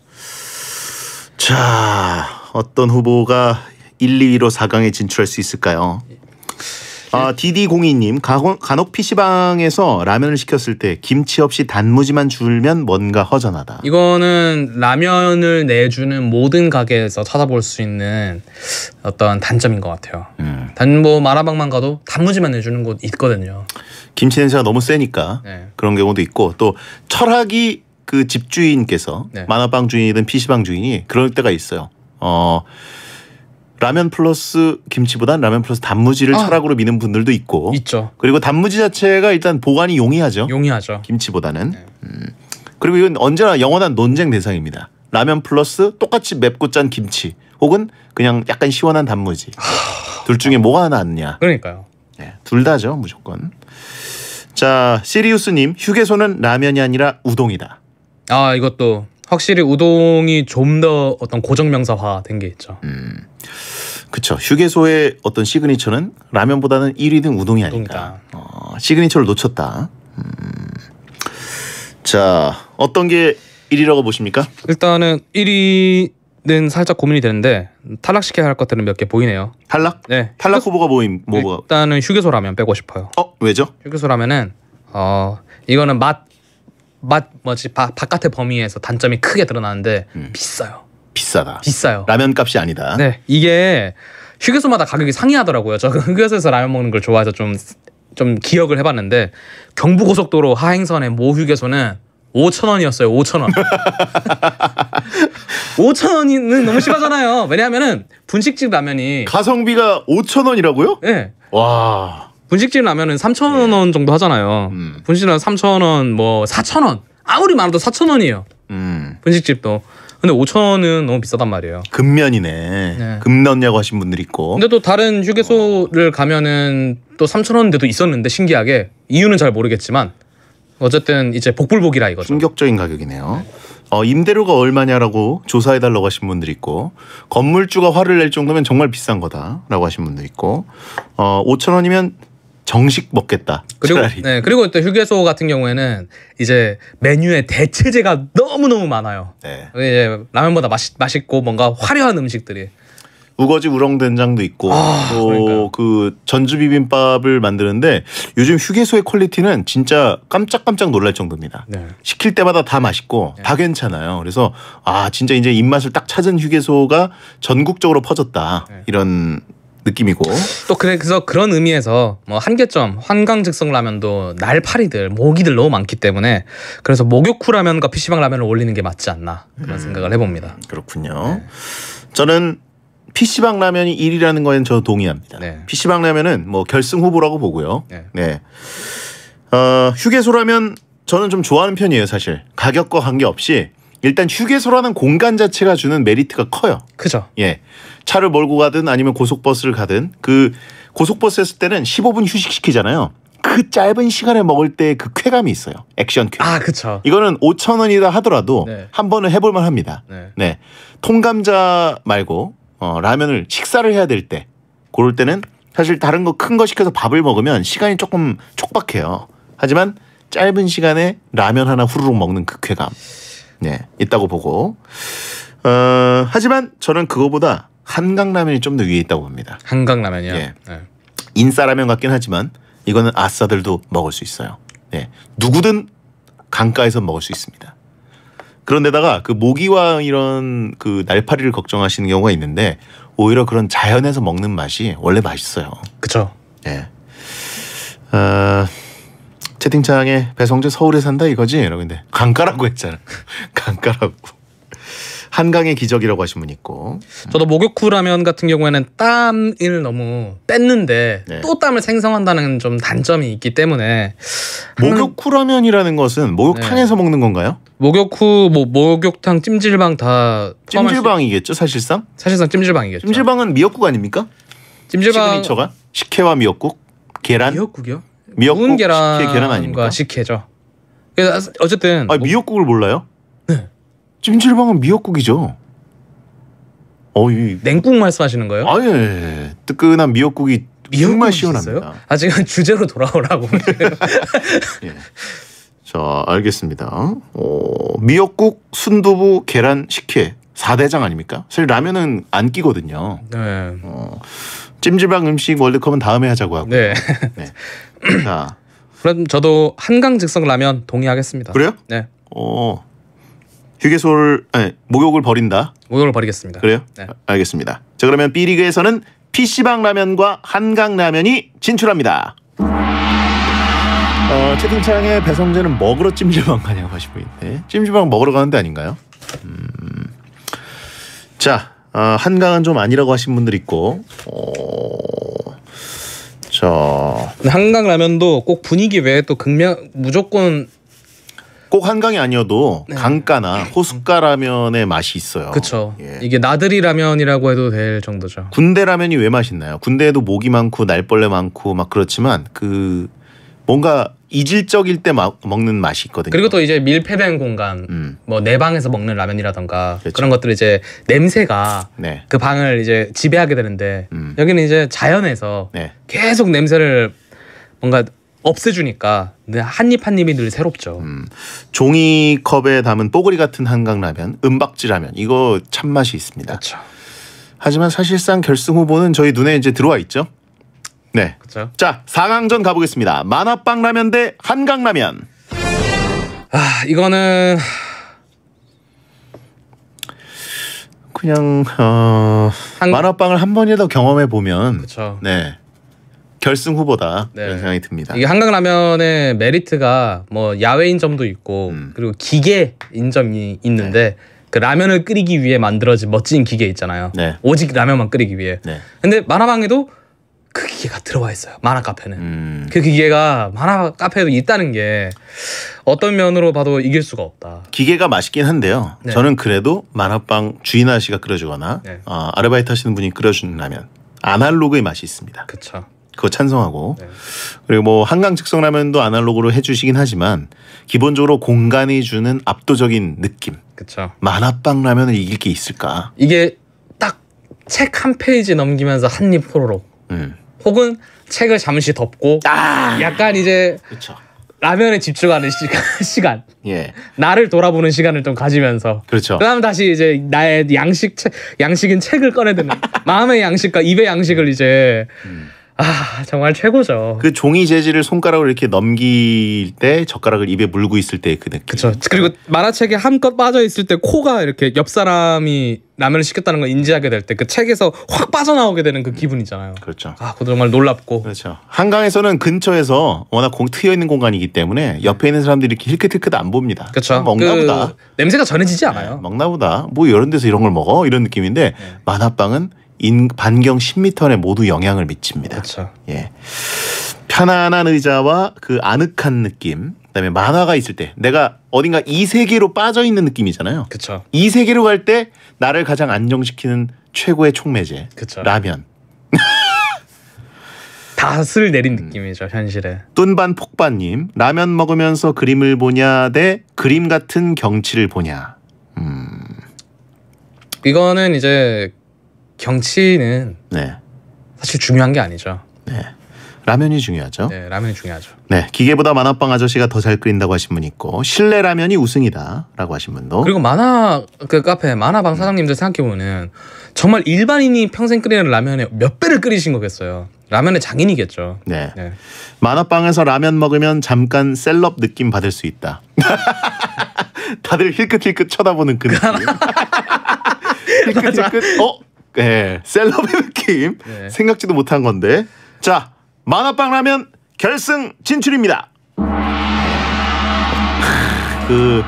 자, 어떤 후보가 1, 2위로 4강에 진출할 수 있을까요? 아, 디디공이님 간혹 PC방에서 라면을 시켰을 때 김치 없이 단무지만 줄면 뭔가 허전하다. 이거는 라면을 내주는 모든 가게에서 찾아볼 수 있는 어떤 단점인 것 같아요. 음. 단뭐 마라방만 가도 단무지만 내주는 곳 있거든요. 김치 냄새가 너무 세니까 네. 그런 경우도 있고 또 철학이 그 집주인께서 네. 만화방 주인이든 PC방 주인이 그럴 때가 있어요. 어 라면 플러스 김치보단 라면 플러스 단무지를 아. 철학으로 미는 분들도 있고 있죠. 그리고 단무지 자체가 일단 보관이 용이하죠. 용이하죠. 김치보다는. 네. 음. 그리고 이건 언제나 영원한 논쟁 대상입니다. 라면 플러스 똑같이 맵고 짠 김치 혹은 그냥 약간 시원한 단무지. 둘 중에 뭐가 낫냐? 그러니까요. 네, 둘 다죠 무조건. 자 시리우스님 휴게소는 라면이 아니라 우동이다. 아 이것도 확실히 우동이 좀 더 어떤 고정명사화 된 게 있죠. 음. 그쵸. 휴게소의 어떤 시그니처는 라면보다는 1위는 우동이 아닐까. 어, 시그니처를 놓쳤다. 음. 자, 어떤 게 1위라고 보십니까? 일단은 1위는 살짝 고민이 되는데 탈락시켜야 할 것들은 몇 개 보이네요. 탈락? 네. 탈락 휴... 후보가 보인 뭐가? 일단은 휴게소 라면 빼고 싶어요. 어, 왜죠? 휴게소 라면은 어 이거는 맛맛 뭐지 바, 바깥의 범위에서 단점이 크게 드러나는데 음. 비싸요. 비싸다. 비싸요. 라면 값이 아니다. 네, 이게 휴게소마다 가격이 상이하더라고요. 저 휴게소에서 라면 먹는 걸 좋아해서 좀 좀 기억을 해봤는데 경부고속도로 하행선의 모 휴게소는 5천 원이었어요. 5천 원. 5천 원은 너무 심하잖아요. 왜냐하면은 분식집 라면이 가성비가 5천 원이라고요? 네. 와. 분식집 라면은 3,000원 예. 정도 하잖아요. 음. 분식집은 3,000원 뭐 4,000원 아무리 많아도 4,000원이에요. 음. 분식집도. 근데 5,000원은 너무 비싸단 말이에요. 금면이네. 네. 금 넣냐고 하신 분들 있고. 근데 또 다른 휴게소를 가면은 또 3,000원대도 있었는데 신기하게 이유는 잘 모르겠지만 어쨌든 이제 복불복이라 이거죠. 충격적인 가격이네요. 네. 어, 임대료가 얼마냐라고 조사해달라고 하신 분들 있고 건물주가 화를 낼 정도면 정말 비싼 거다라고 하신 분들 있고 어, 5천 원이면 정식 먹겠다. 그리고 차라리. 네 그리고 또 휴게소 같은 경우에는 이제 메뉴에 대체제가 너무 너무 많아요. 네. 이제 예, 예, 라면보다 맛있 맛있고 뭔가 화려한 음식들이. 우거지 우렁 된장도 있고 아, 또그 전주 비빔밥을 만드는데 요즘 휴게소의 퀄리티는 진짜 깜짝깜짝 놀랄 정도입니다. 네. 시킬 때마다 다 맛있고 네. 다 괜찮아요. 그래서 아 진짜 이제 입맛을 딱 찾은 휴게소가 전국적으로 퍼졌다 네. 이런 느낌이고 또 그래서 그런 의미에서 뭐 한계점 환강즉석 라면도 날파리들 모기들 너무 많기 때문에 그래서 목욕 후 라면과 피시방 라면을 올리는 게 맞지 않나 그런 음. 생각을 해봅니다. 그렇군요. 네. 저는 피시방 라면이 1위라는 거에는 저 동의합니다. 네. 피시방 라면은 뭐 결승 후보라고 보고요. 네. 네. 어, 휴게소 라면 저는 좀 좋아하는 편이에요, 사실. 가격과 관계없이 일단 휴게소라는 공간 자체가 주는 메리트가 커요. 그죠. 예. 차를 몰고 가든 아니면 고속버스를 가든 그 고속버스 했을 때는 15분 휴식시키잖아요. 그 짧은 시간에 먹을 때 그 쾌감이 있어요. 액션 쾌. 아, 그쵸. 이거는 5천 원이라 하더라도 네. 한 번은 해볼만 합니다. 네. 네. 통감자 말고 어, 라면을 식사를 해야 될 때, 고럴 때는 사실 다른 거 큰 거 시켜서 밥을 먹으면 시간이 조금 촉박해요. 하지만 짧은 시간에 라면 하나 후루룩 먹는 그 쾌감. 예, 있다고 보고 어, 하지만 저는 그거보다 한강라면이 좀 더 위에 있다고 봅니다. 한강라면이요. 예. 네. 인싸라면 같긴 하지만 이거는 아싸들도 먹을 수 있어요. 예. 누구든 강가에서 먹을 수 있습니다. 그런데다가 그 모기와 이런 그 날파리를 걱정하시는 경우가 있는데 오히려 그런 자연에서 먹는 맛이 원래 맛있어요. 그렇죠. 예. 어, 채팅창에 배성재 서울에 산다 이거지? 여러분 있는데 강가라고 했잖아. 강가라고. 한강의 기적이라고 하신 분 있고. 저도 목욕후 라면 같은 경우에는 땀을 너무 뺐는데 네. 또 땀을 생성한다는 좀 단점이 있기 때문에 목욕후 라면이라는 것은 목욕탕에서 네. 먹는 건가요? 목욕 후뭐 목욕탕 찜질방 다 찜질방이겠죠 사실상? 사실상 찜질방이겠죠. 찜질방은 미역국 아닙니까? 찜질방 시그니처가 식혜와 미역국, 계란. 미역국이요? 미역국 계란 식혜 계란 아닙니까? 식혜죠. 그래서 어쨌든 아 미역국을 몰라요? 네. 찜질방은 미역국이죠. 어이 냉국 말씀하시는 거예요? 아예 예, 예. 뜨끈한 미역국이 정말 시원합니다. 아 지금 주제로 돌아오라고. 예. 자 알겠습니다. 어, 미역국, 순두부, 계란, 식혜 4대장 아닙니까? 사실 라면은 안 끼거든요. 네. 어, 찜질방 음식 월드컵은 다음에 하자고 하고. 네. 네. 자. 그럼 저도 한강 즉석 라면 동의하겠습니다. 그래요? 네. 어. 휴게소를 아니, 목욕을 버린다. 목욕을 버리겠습니다. 그래요? 네. 알겠습니다. 자 그러면 B리그에서는 PC방 라면과 한강 라면이 진출합니다. 어, 채팅창에 배성재는 먹으러 찜질방 가냐고 하시고 있는데 찜질방 먹으러 가는 데 아닌가요? 음. 자 어, 한강은 좀 아니라고 하신 분들 있고 어... 그렇죠. 한강 라면도 꼭 분위기 외에 또 극명 무조건 꼭 한강이 아니어도 네. 강가나 호숫가 라면의 맛이 있어요. 그렇죠. 예. 이게 나들이 라면이라고 해도 될 정도죠. 군대 라면이 왜 맛있나요? 군대에도 모기 많고 날벌레 많고 막 그렇지만 그 뭔가 이질적일 때 마, 먹는 맛이 있거든요. 그리고 또 이제 밀폐된 공간, 음. 뭐내 방에서 먹는 라면이라던가 그렇죠. 그런 것들 이제 냄새가 네. 그 방을 이제 지배하게 되는데 음. 여기는 이제 자연에서 네. 계속 냄새를 뭔가 없애주니까 네, 한입 한입이 늘 새롭죠. 음. 종이컵에 담은 뽀글이 같은 한강라면, 은박지라면 이거 참맛이 있습니다. 그렇죠. 하지만 사실상 결승 후보는 저희 눈에 이제 들어와 있죠. 네. 그렇죠. 자, 4강전 가보겠습니다. 만화빵 라면 대 한강 라면. 아, 이거는 그냥 어 한... 만화빵을 한 번이라도 경험해 보면 네. 결승 후보다 네. 이런 생각이 듭니다. 이게 한강 라면의 메리트가 뭐 야외인 점도 있고 음. 그리고 기계인 점이 있는데 네. 그 라면을 끓이기 위해 만들어진 멋진 기계 있잖아요. 네. 오직 라면만 끓이기 위해. 네. 근데 만화방에도 그 기계가 들어와 있어요. 만화 카페는. 음. 그 기계가 만화 카페에 있다는 게 어떤 면으로 봐도 이길 수가 없다. 기계가 맛있긴 한데요. 네. 저는 그래도 만화방 주인 아저씨가 끓여주거나 네. 어, 아르바이트 하시는 분이 끓여준는라면 아날로그의 맛이 있습니다. 그렇죠. 그거 찬성하고 네. 그리고 뭐 한강 즉석라면도 아날로그로 해주시긴 하지만 기본적으로 공간이 주는 압도적인 느낌. 그렇죠. 만화방 라면을 이길 게 있을까? 이게 딱 책 한 페이지 넘기면서 한 입 호로록. 음. 혹은 책을 잠시 덮고 아~ 약간 이제 그쵸. 라면에 집중하는 시간, 예. 나를 돌아보는 시간을 좀 가지면서 그렇죠. 그다음 다시 이제 나의 양식 책 양식인 책을 꺼내드는 마음의 양식과 입의 양식을 이제 음. 아 정말 최고죠. 그 종이 재질을 손가락으로 이렇게 넘길 때 젓가락을 입에 물고 있을 때 그 느낌. 그렇죠. 그리고 만화책에 한껏 빠져 있을 때 코가 이렇게 옆 사람이 라면을 시켰다는 걸 인지하게 될 때 그 책에서 확 빠져나오게 되는 그 기분이잖아요. 그렇죠. 아, 그거 정말 놀랍고. 그렇죠. 한강에서는 근처에서 워낙 공 트여 있는 공간이기 때문에 옆에 있는 사람들이 이렇게 힐끗힐끗 안 봅니다. 그렇죠. 먹나보다. 그 냄새가 전해지지 않아요. 네, 먹나보다. 뭐 이런 데서 이런 걸 먹어 이런 느낌인데 네. 만화방은 인, 반경 10m에 모두 영향을 미칩니다. 그렇죠. 예. 편안한 의자와 그 아늑한 느낌, 그다음에 만화가 있을 때 내가 어딘가 이 세계로 빠져 있는 느낌이잖아요. 그렇죠. 이 세계로 갈 때 나를 가장 안정시키는 최고의 촉매제. 그쵸. 라면. 닷을 내린 느낌이죠 현실에. 뚠반 폭반님 라면 먹으면서 그림을 보냐 대 그림 같은 경치를 보냐. 음. 이거는 이제 경치는 네. 사실 중요한 게 아니죠. 네. 라면이 중요하죠. 네, 라면이 중요하죠. 네, 기계보다 만화빵 아저씨가 더 잘 끓인다고 하신 분 있고 실내 라면이 우승이다라고 하신 분도. 그리고 만화 그 카페 만화방 사장님들 생각해 보면 정말 일반인이 평생 끓이는 라면에 몇 배를 끓이신 거겠어요. 라면의 장인이겠죠. 네. 네. 만화방에서 라면 먹으면 잠깐 셀럽 느낌 받을 수 있다. 다들 힐끗힐끗 쳐다보는 그 느낌. 힐끗힐끗. 어? 네. 셀럽의 느낌 네. 생각지도 못한 건데 자 만화빵 라면 결승 진출입니다. 그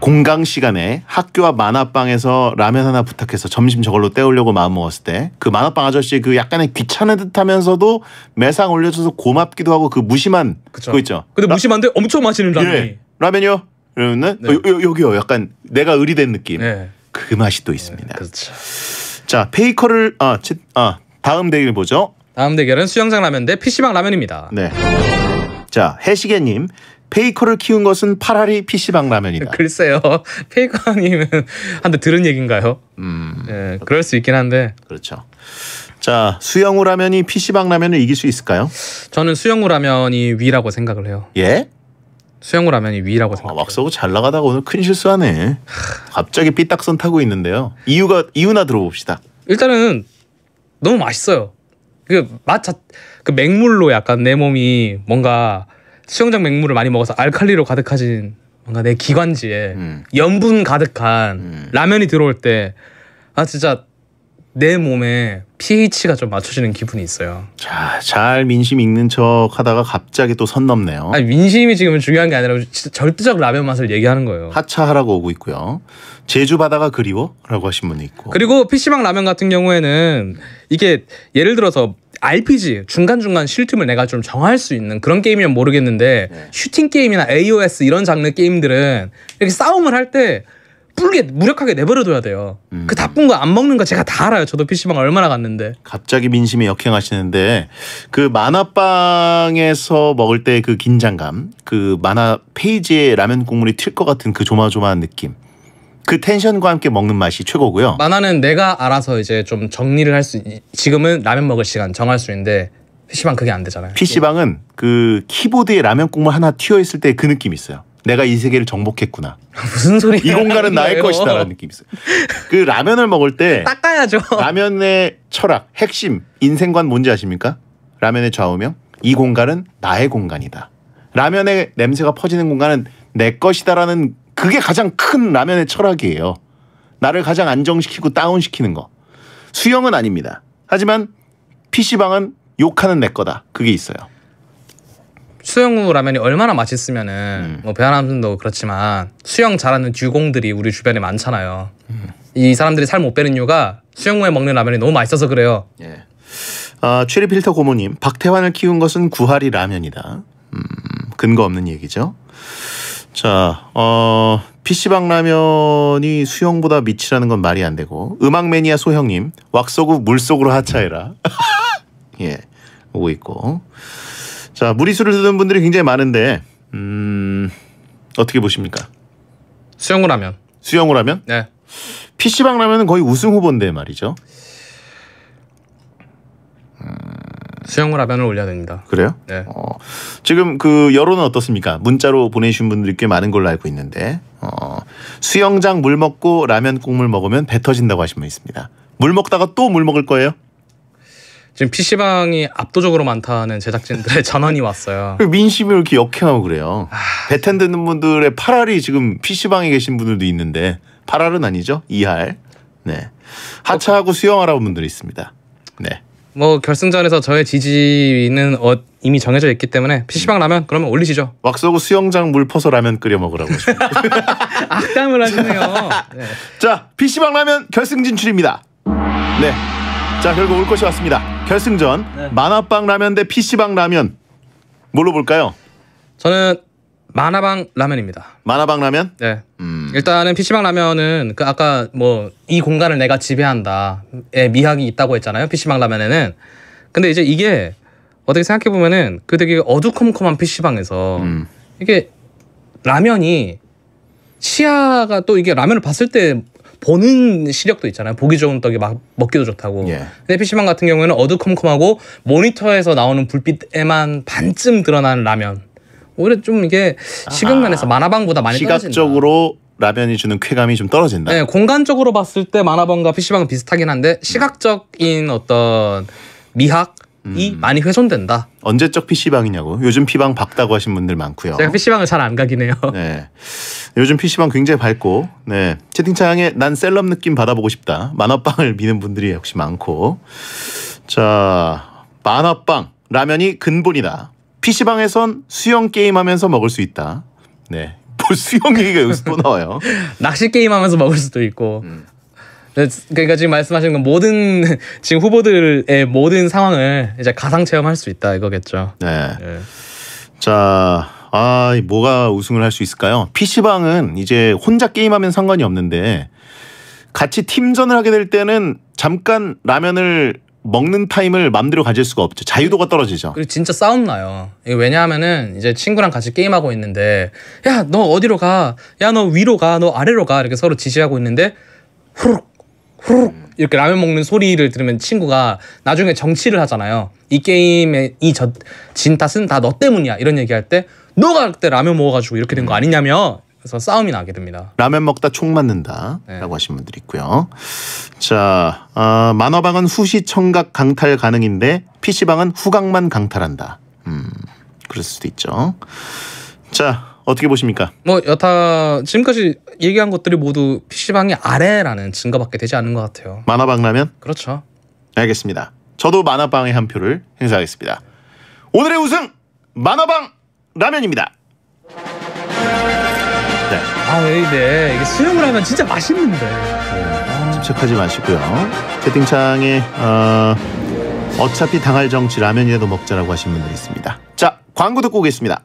공강 시간에 학교와 만화방에서 라면 하나 부탁해서 점심 저걸로 때우려고 마음먹었을 때 그 만화방 아저씨 그 약간의 귀찮은 듯하면서도 매상 올려줘서 고맙기도 하고 그 무심한 그쵸. 그거 있죠. 근데 라... 무심한데 엄청 맛있는 라면. 예. 라면요. 이러면은 네. 어, 요, 요, 여기요. 약간 내가 의리된 느낌. 네. 그 맛이 또 있습니다. 네, 그렇죠. 자 페이커를 아, 치, 아 다음 대결 보죠. 다음 대결은 수영장 라면 대 PC방 라면입니다. 네. 자 해시계님 페이커를 키운 것은 파라리 PC방 라면이다. 글쎄요. 페이커님은 한데 들은 얘기인가요 음. 예, 그럴 수 있긴 한데. 그렇죠. 자, 수영우 라면이 PC방 라면을 이길 수 있을까요? 저는 수영우 라면이 위라고 생각을 해요. 예? 수영우 라면이 위라고 아, 생각해요. 막서고 잘 나가다가 오늘 큰 실수하네. 갑자기 삐딱선 타고 있는데요. 이유가 이유나 들어봅시다. 일단은 너무 맛있어요. 그맛그 그 맹물로 약간 내 몸이 뭔가 수영장 맹물을 많이 먹어서 알칼리로 가득하진 뭔가 내 기관지에 음. 염분 가득한 음. 라면이 들어올 때 아 진짜 내 몸에 pH가 좀 맞춰지는 기분이 있어요. 자, 잘 민심 읽는 척 하다가 갑자기 또 선 넘네요. 아니, 민심이 지금 중요한 게 아니라 절대적 라면 맛을 얘기하는 거예요. 하차하라고 오고 있고요. 제주 바다가 그리워? 라고 하신 분이 있고. 그리고 PC방 라면 같은 경우에는 이게 예를 들어서 RPG 중간중간 쉴틈을 내가 좀 정할 수 있는 그런 게임이면 모르겠는데 네. 슈팅 게임이나 AOS 이런 장르 게임들은 이렇게 싸움을 할때 뿔게 무력하게 내버려둬야 돼요. 그 음. 그 나쁜 거 안 먹는 거 제가 다 알아요. 저도 PC방 얼마나 갔는데. 갑자기 민심이 역행하시는데 그 만화방에서 먹을 때 그 긴장감, 그 만화 페이지에 라면 국물이 튈 것 같은 그 조마조마한 느낌. 그 텐션과 함께 먹는 맛이 최고고요. 만화는 내가 알아서 이제 좀 정리를 할수 지금은 라면 먹을 시간 정할 수 있는데 PC방 그게 안 되잖아요. PC방은 그 키보드에 라면 국물 하나 튀어 있을 때 그 느낌 있어요. 내가 이 세계를 정복했구나. 무슨 소리? 이 공간은 나의 것이다라는 느낌이 있어요. 그 라면을 먹을 때 닦아야죠. 라면의 철학, 핵심, 인생관 뭔지 아십니까? 라면의 좌우명. 이 공간은 나의 공간이다. 라면의 냄새가 퍼지는 공간은 내 것이다라는 그게 가장 큰 라면의 철학이에요. 나를 가장 안정시키고 다운시키는 거. 수영은 아닙니다. 하지만 PC방은 욕하는 내 거다. 그게 있어요. 수영우 라면이 얼마나 맛있으면은 음. 뭐 배한남도 그렇지만 수영 잘하는 듀공들이 우리 주변에 많잖아요. 이 사람들이 살 못 빼는 이유가 수영우에 먹는 라면이 너무 맛있어서 그래요. 예. 아, 최리 필터 고모님, 박태환을 키운 것은 구하리 라면이다. 음, 근거 없는 얘기죠. 자, 어, PC방 라면이 수영보다 밑이라는 건 말이 안 되고, 음악 매니아 소형님, 왁소구 물속으로 하차해라. 예, 오고 있고. 자 무리수를 드는 분들이 굉장히 많은데 음, 어떻게 보십니까? 수영을 하면 수영을 하면? 네. PC방 라면은 거의 우승 후보인데 말이죠. 음, 수영을 하면을 올려야 됩니다. 그래요? 네. 어, 지금 그 여론은 어떻습니까? 문자로 보내주신 분들이 꽤 많은 걸로 알고 있는데 어, 수영장 물 먹고 라면 국물 먹으면 배 터진다고 하신 분 있습니다. 물 먹다가 또 물 먹을 거예요? 지금 PC방이 압도적으로 많다는 제작진들의 전환이 왔어요. 그 민심을 이렇게 역행하고 그래요. 아... 배텐 듣는 분들의 8알이 지금 PC방에 계신 분들도 있는데 8알은 아니죠. 2알. 네. 하차하고 수영하라고 분들이 있습니다. 네. 뭐 결승전에서 저의 지지는 어, 이미 정해져 있기 때문에 PC방 라면 그러면 올리시죠. 왁스하고 수영장 물 퍼서 라면 끓여 먹으라고. 악담을 하시네요. 네. 자, PC방 라면 결승 진출입니다. 네. 자 결국 올 것이 왔습니다. 결승전 네. 만화방 라면 대 PC방 라면 뭘로 볼까요? 저는 만화방 라면입니다. 만화방 라면? 네. 음. 일단은 PC방 라면은 그 아까 뭐 이 공간을 내가 지배한다의 미학이 있다고 했잖아요. PC방 라면에는. 근데 이제 이게 어떻게 생각해 보면은 그 되게 어두컴컴한 PC방에서 음. 이게 라면이 치아가또 이게 라면을 봤을 때 보는 시력도 있잖아요. 보기 좋은 떡이 막 먹기도 좋다고. 예. 근데 PC방 같은 경우에는 어두컴컴하고 모니터에서 나오는 불빛에만 반쯤 드러나는 라면. 오히려 좀 이게 시각면에서 만화방보다 많이 시각적으로 떨어진다. 라면이 주는 쾌감이 좀 떨어진다. 네, 공간적으로 봤을 때 만화방과 PC방은 비슷하긴 한데 시각적인 어떤 미학 이 음. 많이 훼손된다. 언제적 PC방이냐고. 요즘 피방 밝다고 하신 분들 많고요. 제가 PC방을 잘 안 가긴 해요. 네. 요즘 PC방 굉장히 밝고 네. 채팅창에 난 셀럽 느낌 받아보고 싶다. 만화빵을 미는 분들이 역시 많고. 자, 만화빵. 라면이 근본이다. PC방에선 수영 게임 하면서 먹을 수 있다. 네. 뭐 수영 얘기가 여기서 또 나와요. 낚시 게임 하면서 먹을 수도 있고. 음. 네, 그러니까 지금 말씀하신 건 모든 지금 후보들의 모든 상황을 이제 가상 체험할 수 있다 이거겠죠. 네. 네. 자, 아 뭐가 우승을 할 수 있을까요? PC 방은 이제 혼자 게임하면 상관이 없는데 같이 팀전을 하게 될 때는 잠깐 라면을 먹는 타임을 맘대로 가질 수가 없죠. 자유도가 떨어지죠. 그리고 진짜 싸움 나요. 왜냐하면은 이제 친구랑 같이 게임하고 있는데 야 너 어디로 가? 야 너 위로 가? 너 아래로 가? 이렇게 서로 지시하고 있는데 후룩 후룩 음. 이렇게 라면 먹는 소리를 들으면 친구가 나중에 정치를 하잖아요. 이 게임의 이진 탓은 다 너 때문이야 이런 얘기할 때 너가 그때 라면 먹어가지고 이렇게 된거 음. 아니냐며 그래서 싸움이 나게 됩니다. 라면 먹다 총 맞는다라고 네. 하신 분들 있고요. 자, 어, 만화방은 후시 청각 강탈 가능인데 PC방은 후각만 강탈한다. 음, 그럴 수도 있죠. 자, 어떻게 보십니까? 뭐 여타 지금까지 얘기한 것들이 모두 PC방의 아래라는 증가밖에 되지 않는 것 같아요. 만화방라면? 그렇죠. 알겠습니다. 저도 만화방에 한 표를 행사하겠습니다. 오늘의 우승 만화방 라면입니다. 네. 아왜 이래 이게 수영을 하면 진짜 맛있는데. 네. 집착하지 마시고요. 채팅창에 어, 어차피 당할 정치 라면이라도 먹자라고 하신 분들 있습니다. 자 광고 듣고 오겠습니다.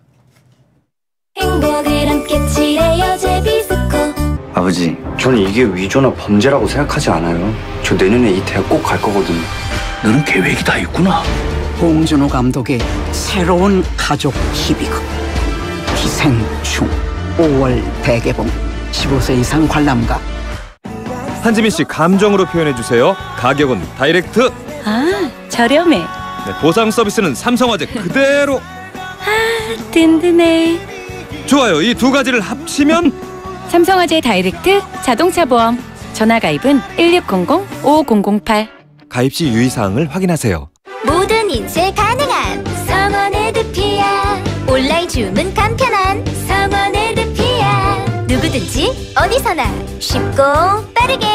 행복을 함께 칠해요 제비스코 아버지 저는 이게 위조나 범죄라고 생각하지 않아요 저 내년에 이 대학 꼭갈 거거든요 너는 계획이 다 있구나 봉준호 감독의 새로운 가족 희비극 기생충 5월 대개봉 15세 이상 관람가 한지민 씨 감정으로 표현해 주세요. 가격은 다이렉트. 아 저렴해. 네, 보상 서비스는 삼성화재 그대로. 아 든든해. 좋아요. 이 두 가지를 합치면 삼성화재 다이렉트 자동차 보험 전화 가입은 1600-5008 가입 시 유의사항을 확인하세요. 모든 인쇄 가능한 성원에드피아 온라인 주문 간편한 성원에드피아 누구든지 어디서나 쉽고 빠르게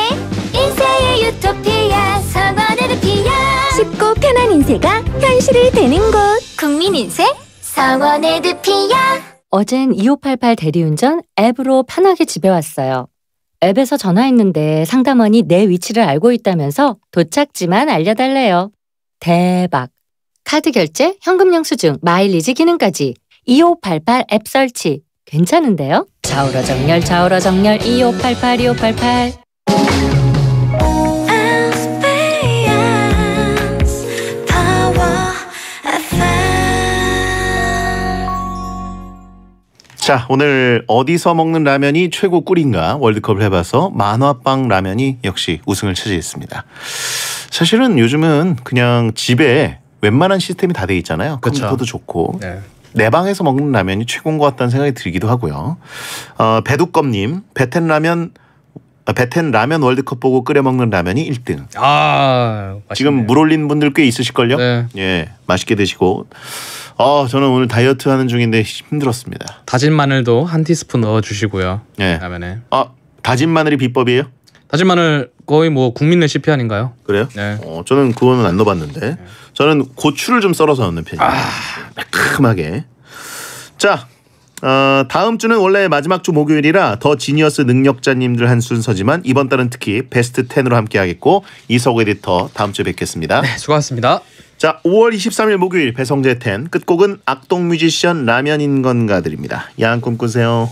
인쇄의 유토피아 성원에드피아 쉽고 편한 인쇄가 현실이 되는 곳 국민 인쇄 성원에드피아 어젠 2588 대리운전 앱으로 편하게 집에 왔어요. 앱에서 전화했는데 상담원이 내 위치를 알고 있다면서 도착지만 알려달래요. 대박! 카드 결제, 현금 영수증, 마일리지 기능까지 2588 앱 설치 괜찮은데요? 좌우로 정렬, 좌우로 정렬 2588, 2588 자, 오늘 어디서 먹는 라면이 최고 꿀인가 월드컵을 해봐서 만화빵 라면이 역시 우승을 차지했습니다. 사실은 요즘은 그냥 집에 웬만한 시스템이 다 돼 있잖아요. 그쵸. 그렇죠. 컴퓨터도 좋고 네. 내 방에서 먹는 라면이 최고인 것 같다는 생각이 들기도 하고요. 어, 배두껌님, 베텐 라면 아, 베텐 라면 월드컵 보고 끓여 먹는 라면이 1등. 아맛있네 지금 물 올린 분들 꽤 있으실걸요. 네. 예 맛있게 드시고. 어 저는 오늘 다이어트 하는 중인데 힘들었습니다. 다진 마늘도 한 티스푼 넣어 주시고요. 예. 라면에. 아 다진 마늘이 비법이에요? 다진 마늘 거의 뭐 국민 레시피 아닌가요? 그래요? 네. 어, 저는 그거는 안 넣어봤는데 네. 저는 고추를 좀 썰어서 넣는 편이에요. 아, 매콤하게. 자 어, 다음 주는 원래 마지막 주 목요일이라 더 지니어스 능력자님들 한 순서지만 이번 달은 특히 베스트 10으로 함께하겠고 이석우 에디터 다음 주에 뵙겠습니다. 네, 수고하셨습니다. 자, 5월 23일 목요일 배성재 10 끝곡은 악동 뮤지션 라면인 건가들입니다. 야꿈 꾸세요.